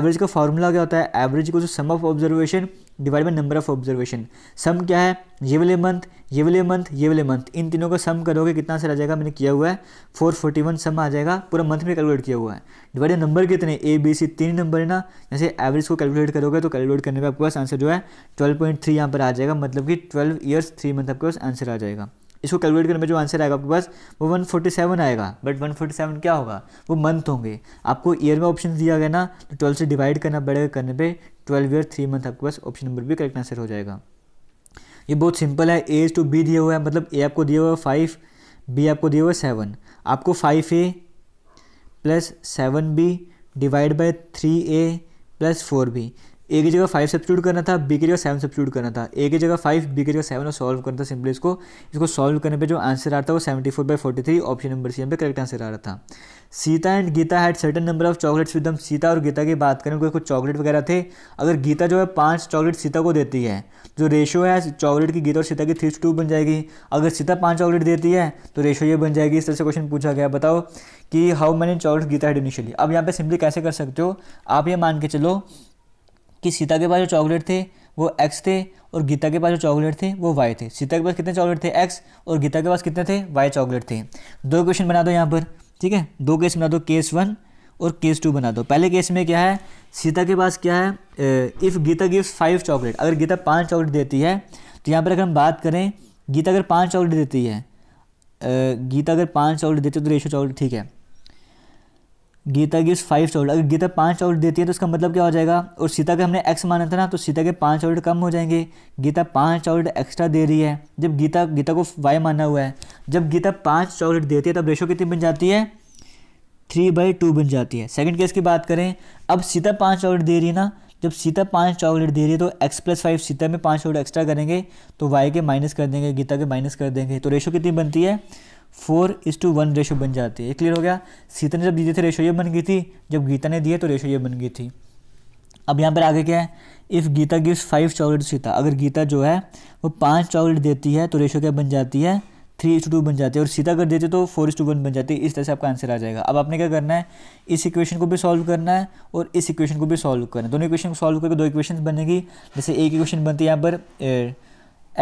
एवरेज का फॉर्मूला क्या होता है एवरेज को जो sum of observation divide by number of observation sum क्या है ये वाले मंथ ये वाले मंथ ये वाले मंथ इन तीनों को सम करोगे कितना सर आ जाएगा मैंने किया हुआ है फोर फोर्टी वन सम आ जाएगा पूरा मंथ में कैलकुलेट किया हुआ है डिवाइड नंबर कितने ए बी सी तीन नंबर है ना जैसे एवरेज को कैलकुलेट करोगे तो कैलकुलेट करने का आपके पास आंसर जो है ट्वेल्व पॉइंट थ्री यहाँ पर आ जाएगा मतलब कि ट्वेल्व ईयर्स थ्री मंथ आपके पास आंसर आ जाएगा इसको कैलकुलेट करने में जो आंसर आएगा आपके पास वो वन फोर्टी सेवन आएगा बट वन फोर्टी सेवन क्या होगा वो मंथ होंगे आपको ईयर में ऑप्शन दिया गया ना तो ट्वेल्व से डिवाइड करना पड़ेगा करने पे ट्वेल्व ईयर थ्री मंथ आपके पास ऑप्शन नंबर भी करेक्ट आंसर हो जाएगा ये बहुत सिंपल है ए टू बी दिया हुआ है मतलब ए आपको दिया हुआ है फाइव बी आपको दिया हुआ है सेवन आपको five a plus seven b divide by three a plus four b a की जगह फाइव सब्सिट्यूट करना था बी की जगह सेवन सब्सिट्यूट करना था ए की जगह फाइव बी की जगह सेवन और सॉल्व करना था सिंपली इसको इसको सॉल्व करने पे जो आंसर आ रहा था वो seventy four by forty three option number C पे करेक्ट आंसर आ रहा था Sita and Geeta had certain number of chocolates with Sita और गीता की बात करें कोई कुछ चॉकलेट वगैरह थे अगर गीता जो है पाँच चॉकलेट सीता को देती है जो रेशो है चॉकलेट की गीता और सीता की थ्री टू बन जाएगी अगर सीता पाँच चॉकलेट देती है तो रेशो ये बन जाएगी इस तरह से क्वेश्चन पूछा गया बताओ कि how many chocolate Geeta had initially अब यहाँ पे सिंपली कैसे कर सकते हो आप ये मान के चलो कि सीता के पास जो चॉकलेट थे वो एक्स थे और गीता के पास जो चॉकलेट थे वो वाई थे सीता के पास कितने चॉकलेट थे एक्स और गीता के पास कितने थे वाई चॉकलेट थे दो क्वेश्चन बना दो यहाँ पर ठीक है दो केस बना दो केस वन और केस टू बना दो पहले केस में क्या है सीता के पास क्या है if Geeta gives five chocolate अगर गीता पाँच चॉकलेट देती है तो यहाँ पर अगर हम बात करें गीता अगर पाँच चॉकलेट देती है गीता अगर पाँच चॉकलेट देती है तो रेशो चॉकलेट ठीक है गीता गिव्स फाइव चॉकलेट अगर गीता पाँच चॉकलेट देती है तो उसका मतलब क्या हो जाएगा और सीता का हमने एक्स माना था ना तो सीता के पाँच चॉकलेट कम हो जाएंगे गीता पाँच चॉकलेट एक्स्ट्रा दे रही है जब गीता गीता को वाई माना हुआ है जब गीता पाँच चॉकलेट देती है तब रेशो कितनी बन जाती है थ्री बाई टू बन जाती है सेकेंड केस की बात करें अब सीता पाँच चॉकलेट दे रही है ना जब सीता पाँच चॉकलेट दे रही है तो एक्स प्लस फाइव सीता में पाँच चॉकलेट एक्स्ट्रा करेंगे तो वाई के माइनस कर देंगे गीता के माइनस कर देंगे तो रेशो कितनी बनती है फोर इस टू वन रेशो बन जाती है क्लियर हो गया सीता ने जब दिए थे रेशो ये बन गई थी जब गीता ने दिए तो रेशो ये बन गई थी अब यहाँ पर आगे क्या है if Geeta gives five chocolate Sita अगर गीता जो है वो पाँच चॉकलेट देती है तो रेशो क्या बन जाती है थ्री इस टू बन जाते हैं और सीधा कर देते तो फोर इस टू वन बन जाती है इस तरह से आपका आंसर आ जाएगा अब आपने क्या करना है इस इक्वेशन को भी सॉल्व करना है और इस इक्वेशन को भी सॉल्व करना है दोनों इक्वेशन को सॉल्व करके दो इक्वेशन बनेगी जैसे एक इक्वेशन बनती है यहाँ पर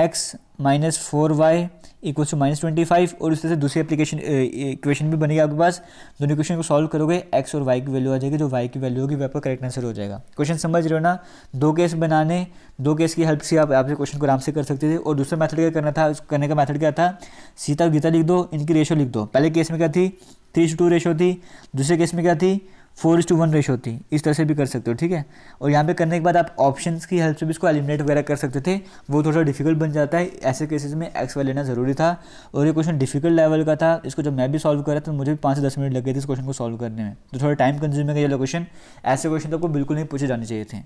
x minus four y equal to minus twenty five और उससे तरह से दूसरी एप्लीकेशन इक्वेशन भी बनेगी आपके पास दोनों इक्वेशन को सॉल्व करोगे एक्स और वाई की वैल्यू आ जाएगी जो वाई की वैल्यू होगी वह आपका करेक्ट आंसर हो जाएगा क्वेश्चन समझ रहे हो ना दो केस बनाने दो केस की हेल्प से आप आपसे क्वेश्चन को आराम से कर सकते थे और दूसरा मैथड क्या करना था करने का मैथड क्या था सीता गीता लिख दो इनकी रेशो लिख दो पहले केस में क्या थी थ्री टू रेशो थी दूसरे केस में क्या थी फोर इज टू वन रेश होती इस तरह से भी कर सकते हो ठीक है और यहाँ पे करने के बाद आप ऑप्शंस की हेल्प से भी इसको एलिमिनेट वगैरह कर सकते थे वो थोड़ा डिफिकल्ट बन जाता है ऐसे केसेस में एक्स वाई लेना ज़रूरी था और ये क्वेश्चन डिफिकल्ट लेवल का था इसको जब मैं भी सॉल्व करा तो मुझे भी पाँच से दस मिनट लग गए थे इस क्वेश्चन को सॉल्व करने में तो थोड़ा टाइम कंज्यूमिंग है ये क्वेश्चन ऐसे क्वेश्चन तो आपको बिल्कुल नहीं पूछे जाने चाहिए थे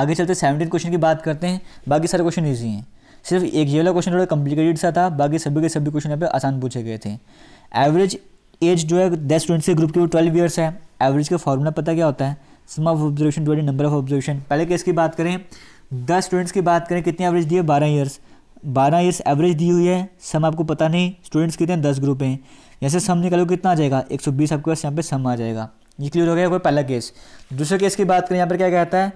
आगे चलते सेवनटीन क्वेश्चन की बात करते हैं बाकी सारे क्वेश्चन ईजी हैं सिर्फ एक ये वाला क्वेश्चन थोड़ा कॉम्प्लिकेटेड सा था बाकी सभी के सभी क्वेश्चन यहाँ पे आसान पूछे गए थे एवरेज एज जो है दस स्टूडेंट्स के ग्रुप के वो ट्वेल्व ईयर्स है एवरेज का फॉर्मूला पता क्या होता है sum of observation to number of observation पहले केस की बात करें दस स्टूडेंट्स की बात करें कितनी एवरेज दी है बारह ईयर्स बारह ईयर्स एवरेज दी हुई है सम आपको पता नहीं स्टूडेंट्स कितने दस ग्रुप हैं जैसे सम निकालो कितना आ जाएगा एक सौ बीस आपके पास यहाँ पे सम आ जाएगा ये क्लियर हो गया कोई पहला केस दूसरे केस की बात करें यहाँ पर क्या कहता है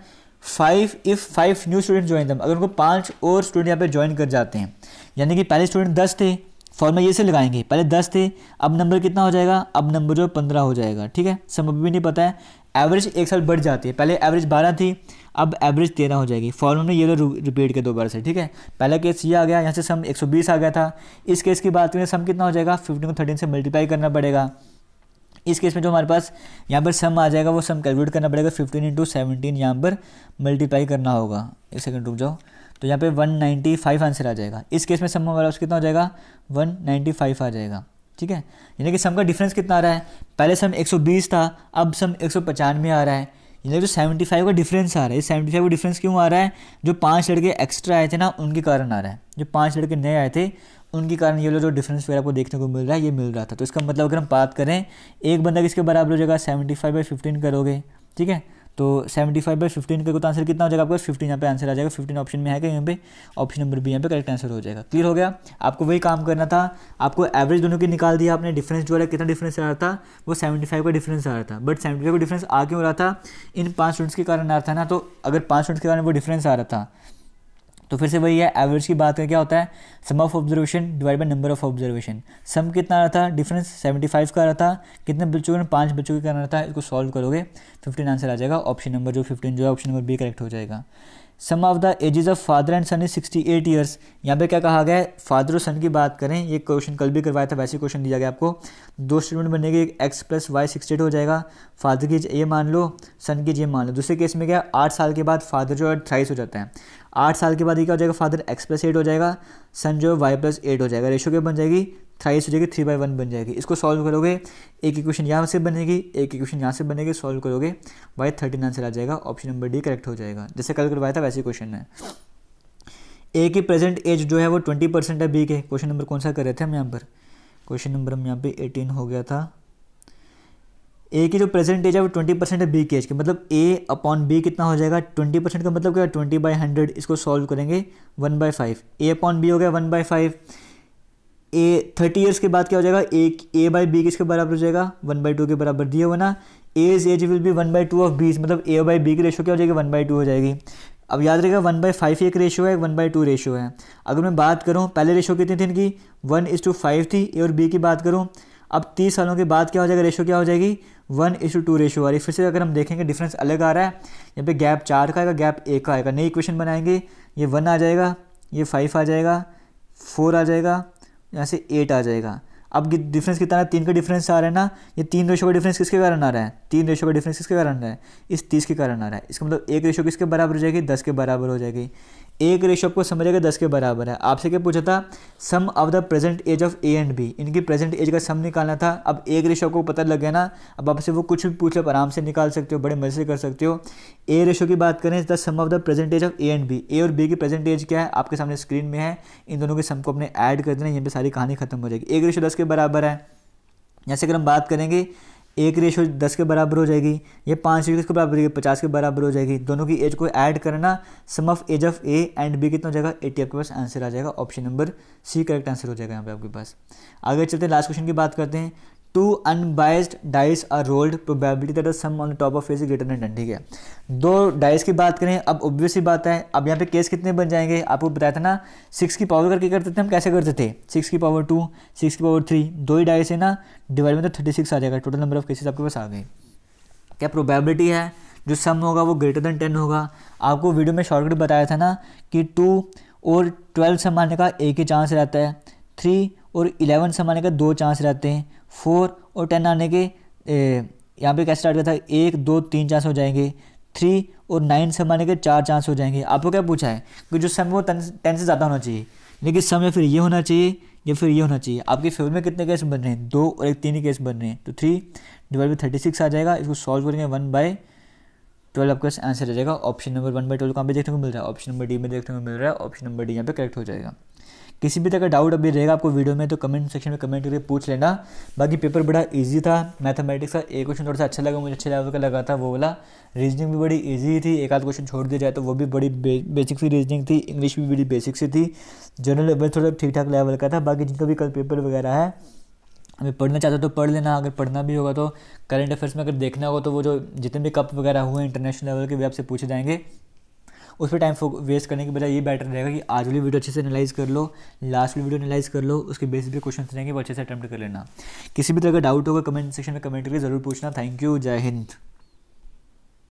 five if five new student join them अगर उनको पाँच और स्टूडेंट यहाँ पर ज्वाइन कर जाते हैं यानी कि पहले स्टूडेंट दस थे फॉर्मूला ये से लगाएंगे पहले दस थे अब नंबर कितना हो जाएगा अब नंबर जो पंद्रह हो जाएगा ठीक है सब अभी भी नहीं पता है एवरेज एक साल बढ़ जाती है पहले एवरेज बारह थी अब एवरेज तेरह हो जाएगी फॉर्मूला में ये तो रिपीट के दोबारा से ठीक है पहला केस ये आ गया यहाँ से सम 120 आ गया था इस केस की बात करें सम कितना हो जाएगा फिफ्टीन को थर्टीन से मल्टीप्लाई करना पड़ेगा इस केस में जो हमारे पास यहाँ पर सम आ जाएगा वो सम कैलकुलेट करना पड़ेगा फिफ्टीन इंटू सेवनटीन यहाँ पर मल्टीप्लाई करना होगा एक सेकेंड रुक जाओ तो यहाँ पे 195 आंसर आ जाएगा इस केस में सम ऑफ उसका कितना हो जाएगा 195 आ जाएगा ठीक है यानी कि सम का डिफरेंस कितना आ रहा है पहले सम 120 था अब सम एक आ रहा है यानी जो 75 का डिफरेंस आ रहा है सेवेंटी फाइव का डिफरेंस क्यों आ रहा है जो पांच लड़के एक्स्ट्रा आए थे ना उनके कारण आ रहा है जो पांच लड़के नए आए थे उनके कारण ये जो डिफरेंस वगैरह को देखने को मिल रहा है ये मिल रहा था तो इसका मतलब अगर हम बात करें एक बंदा किसके बराबर हो जाएगा सेवेंटी फाइव बाई फिफ्टीन करोगे ठीक है तो सेवेंटी फाइव बाई फिफ्टीन का आंसर कितना हो जाएगा आपका फिफ्टीन यहाँ पे आंसर आ जाएगा फिफ्टीन ऑप्शन में है यहाँ पे ऑप्शन नंबर बी यहाँ पे करेक्ट आंसर हो जाएगा क्लियर हो गया आपको वही काम करना था आपको एवरेज दोनों की निकाल दिया आपने डिफरेंस जो है कितना डिफरेंस आ रहा था वो सेवेंटी फाइव का डिफरेंस आ रहा था बट सेवेंटी फाइव का डिफरेंस आ क्यों रहा था इन पाँच स्टूडेंट्स के कारण आ रहा था ना तो अगर पाँच स्टूडेंट्स के कारण वो डिफरेंस आ रहा था तो फिर से वही है एवरेज की बात करें क्या होता है sum of observation divide by number of observation sum कितना रहा था डिफरेंस 75 का रहा था कितने बच्चों ने पांच बच्चों के करना था इसको सॉल्व करोगे 15 तो आंसर आ जाएगा ऑप्शन नंबर जो 15 जो है ऑप्शन नंबर बी करेक्ट हो जाएगा sum of the ages of father and son is 68 eight years यहाँ पे क्या कहा गया है फादर और सन की बात करें ये क्वेश्चन कल भी करवाया था वैसे क्वेश्चन दिया गया आपको दो स्टूडेंट बनेंगे एक्स प्लस वाई सिक्सटी हो जाएगा फादर की ये मान लो सन की ये मान लो दूसरे केस में क्या आठ साल के बाद फादर जो है अट्ठाईस हो जाता है आठ साल के बाद ये क्या हो जाएगा फादर एक्स प्लस एट हो जाएगा सन जो है वाई प्लस एट हो जाएगा रेशो क्या बन जाएगी थ्राइस हो जाएगी थ्री बाई वन बन जाएगी इसको सॉल्व करोगे एक इक्वेशन यहाँ से बनेगी एक इक्वेशन यहाँ से बनेगी सॉल्व करोगे बाई थर्टीन आंसर आ जाएगा ऑप्शन नंबर डी करेक्ट हो जाएगा जैसे कल करवाया था वैसे क्वेश्चन है ए की प्रेजेंट एज जो है वो ट्वेंटी परसेंट है बी के क्वेश्चन नंबर कौन सा कर रहे थे हम यहाँ पर क्वेश्चन नंबर हम यहाँ पे एटीन हो गया था ए की जो प्रेजेंट एज है वो ट्वेंटी परसेंट है बी के एज के मतलब ए अपॉन बी कितना हो जाएगा ट्वेंटी परसेंट का मतलब क्या ट्वेंटी बाई हंड्रेड इसको सॉल्व करेंगे one by five A upon B हो गया one by five A thirty years के बाद क्या हो जाएगा एक ए बाई बी किसके बराबर हो जाएगा वन बाई टू के बराबर दिया हुआ ना A is age will be one by two of बीस मतलब ए बाई बी की रेशो क्या हो जाएगी वन बाई टू हो जाएगी अब याद रहेगा वन बाई फाइव एक रेशो है वन बाई टू रेशो है अगर मैं बात करूँ पहले रेशो कितनी थी इनकी वन इज टू फाइव थी ए और बी की बात करूँ अब तीस सालों के बाद क्या हो जाएगा रेशो क्या हो जाएगी वन टू टू रेशो आ रही फिर से अगर हम देखेंगे डिफरेंस अलग आ रहा है यहाँ पे गैप चार का आएगा गैप एक का आएगा नई इक्वेशन बनाएंगे ये वन आ जाएगा ये फाइव आ जाएगा फोर आ जाएगा यहाँ से एट आ जाएगा अब डिफरेंस कितना है तीन का डिफरेंस आ रहा है ना ये तीन रेशो का डिफरेंस किसके कारण आ रहा है तीन रेशो का डिफरेंस किसके कारण आ रहा है इस तीस के कारण आ रहा है इसका मतलब एक रेशो किसके बराबर हो जाएगी दस के बराबर हो जाएगी एक रेशो आपको समझेगा दस के बराबर है आपसे क्या पूछा था sum of the present age of A and B इनकी प्रेजेंट एज का सम निकालना था अब एक रेशो को पता लग गया ना अब आपसे वो कुछ भी पूछ लो आराम से निकाल सकते हो बड़े मजे से कर सकते हो ए रेशो की बात करें the sum of the present age of A and B A और बी की प्रेजेंट एज क्या है आपके सामने स्क्रीन में है इन दोनों के सम को अपने ऐड कर देना यहाँ पर सारी कहानी खत्म हो जाएगी एक रेशो दस के बराबर है जैसे अगर हम बात करेंगे एक रेशो दस के बराबर हो जाएगी ये पाँच रेशो किसके बराबर हो जाएगी पचास के बराबर हो जाएगी दोनों की एज को ऐड करना sum of age of A and B कितना हो जाएगा एट्टी आपके पास आंसर आ जाएगा option number C correct answer हो जाएगा यहाँ पे आपके पास आगे चलते हैं लास्ट क्वेश्चन की बात करते हैं two unbiased dice are rolled probability that sum on the top of face greater than ten ठीक है दो डाइस की बात करें अब ऑब्वियस ही बात है अब यहाँ पे केस कितने बन जाएंगे आपको बताया था ना सिक्स की पावर करके करते थे हम कैसे करते थे सिक्स की पावर टू सिक्स की पावर थ्री दो ही डाइस है ना डिवाइड में तो थर्टी सिक्स आ जाएगा टोटल नंबर ऑफ केसेस आपके पास आ गए क्या प्रोबेबिलिटी है जो सम होगा वो ग्रेटर देन टेन होगा आपको वीडियो में शॉर्टकट बताया था ना कि टू और ट्वेल्व सम आने का एक ही चांस रहता है थ्री और इलेवन से आने के दो चांस रहते हैं फोर और टेन आने के यहाँ पे कैसे स्टार्ट किया था एक दो तीन चांस हो जाएंगे थ्री और नाइन सम आने के चार चांस हो जाएंगे आपको क्या पूछा है कि जो सम वो टेन से ज़्यादा होना चाहिए लेकिन सम या फिर ये होना चाहिए या फिर ये होना चाहिए आपके फेवर में कितने केस बन रहे हैं दो और एक तीन ही केस बन रहे हैं तो three divide by thirty six आ जाएगा इसको सॉल्व करेंगे वन बाय ट्वेल्व आपका आंसर आ जाएगा option number one by twelve कहाँ पे देखने को मिल रहा है ऑप्शन नंबर डी में देखने को मिल रहा है ऑप्शन नंबर डी यहाँ पे करेक्ट हो जाएगा किसी भी तरह का डाउट अभी रहेगा आपको वीडियो में तो कमेंट सेक्शन में कमेंट करके पूछ लेना बाकी पेपर बड़ा ईजी था मैथमेटिक्स का एक क्वेश्चन थोड़ा सा अच्छा लगा मुझे अच्छे लेवल का लगा था वो वाला रीजनिंग भी बड़ी ईजी थी एक आध क्वेश्चन छोड़ दिया जाए तो वो भी बड़ी बे, बेसिक सी रीजनिंग थी इंग्लिश भी बड़ी बेसिक सी थी जनरल लेवल थोड़ा ठीक ठाक लेवल का था बाकी जिनका भी कल पेपर वगैरह है अभी पढ़ना चाहते हो तो पढ़ लेना अगर पढ़ना भी होगा तो करंट अफेयर्स में अगर देखना होगा तो वो जो जितने भी कप वगैरह हुए इंटरनेशनल लेवल के वे आपसे पूछे जाएंगे उस पर टाइम वेस्ट करने के बजाय ये बेटर रहेगा कि आज वाली वीडियो अच्छे से एनालाइज कर लो लास्ट वाली वीडियो एनालाइज कर लो उसके बेसिस पे क्वेश्चन रहेंगे वो अच्छे से अटैम्प्ट कर लेना किसी भी तरह का डाउट होगा कमेंट सेक्शन में कमेंट करके जरूर पूछना थैंक यू जय हिंद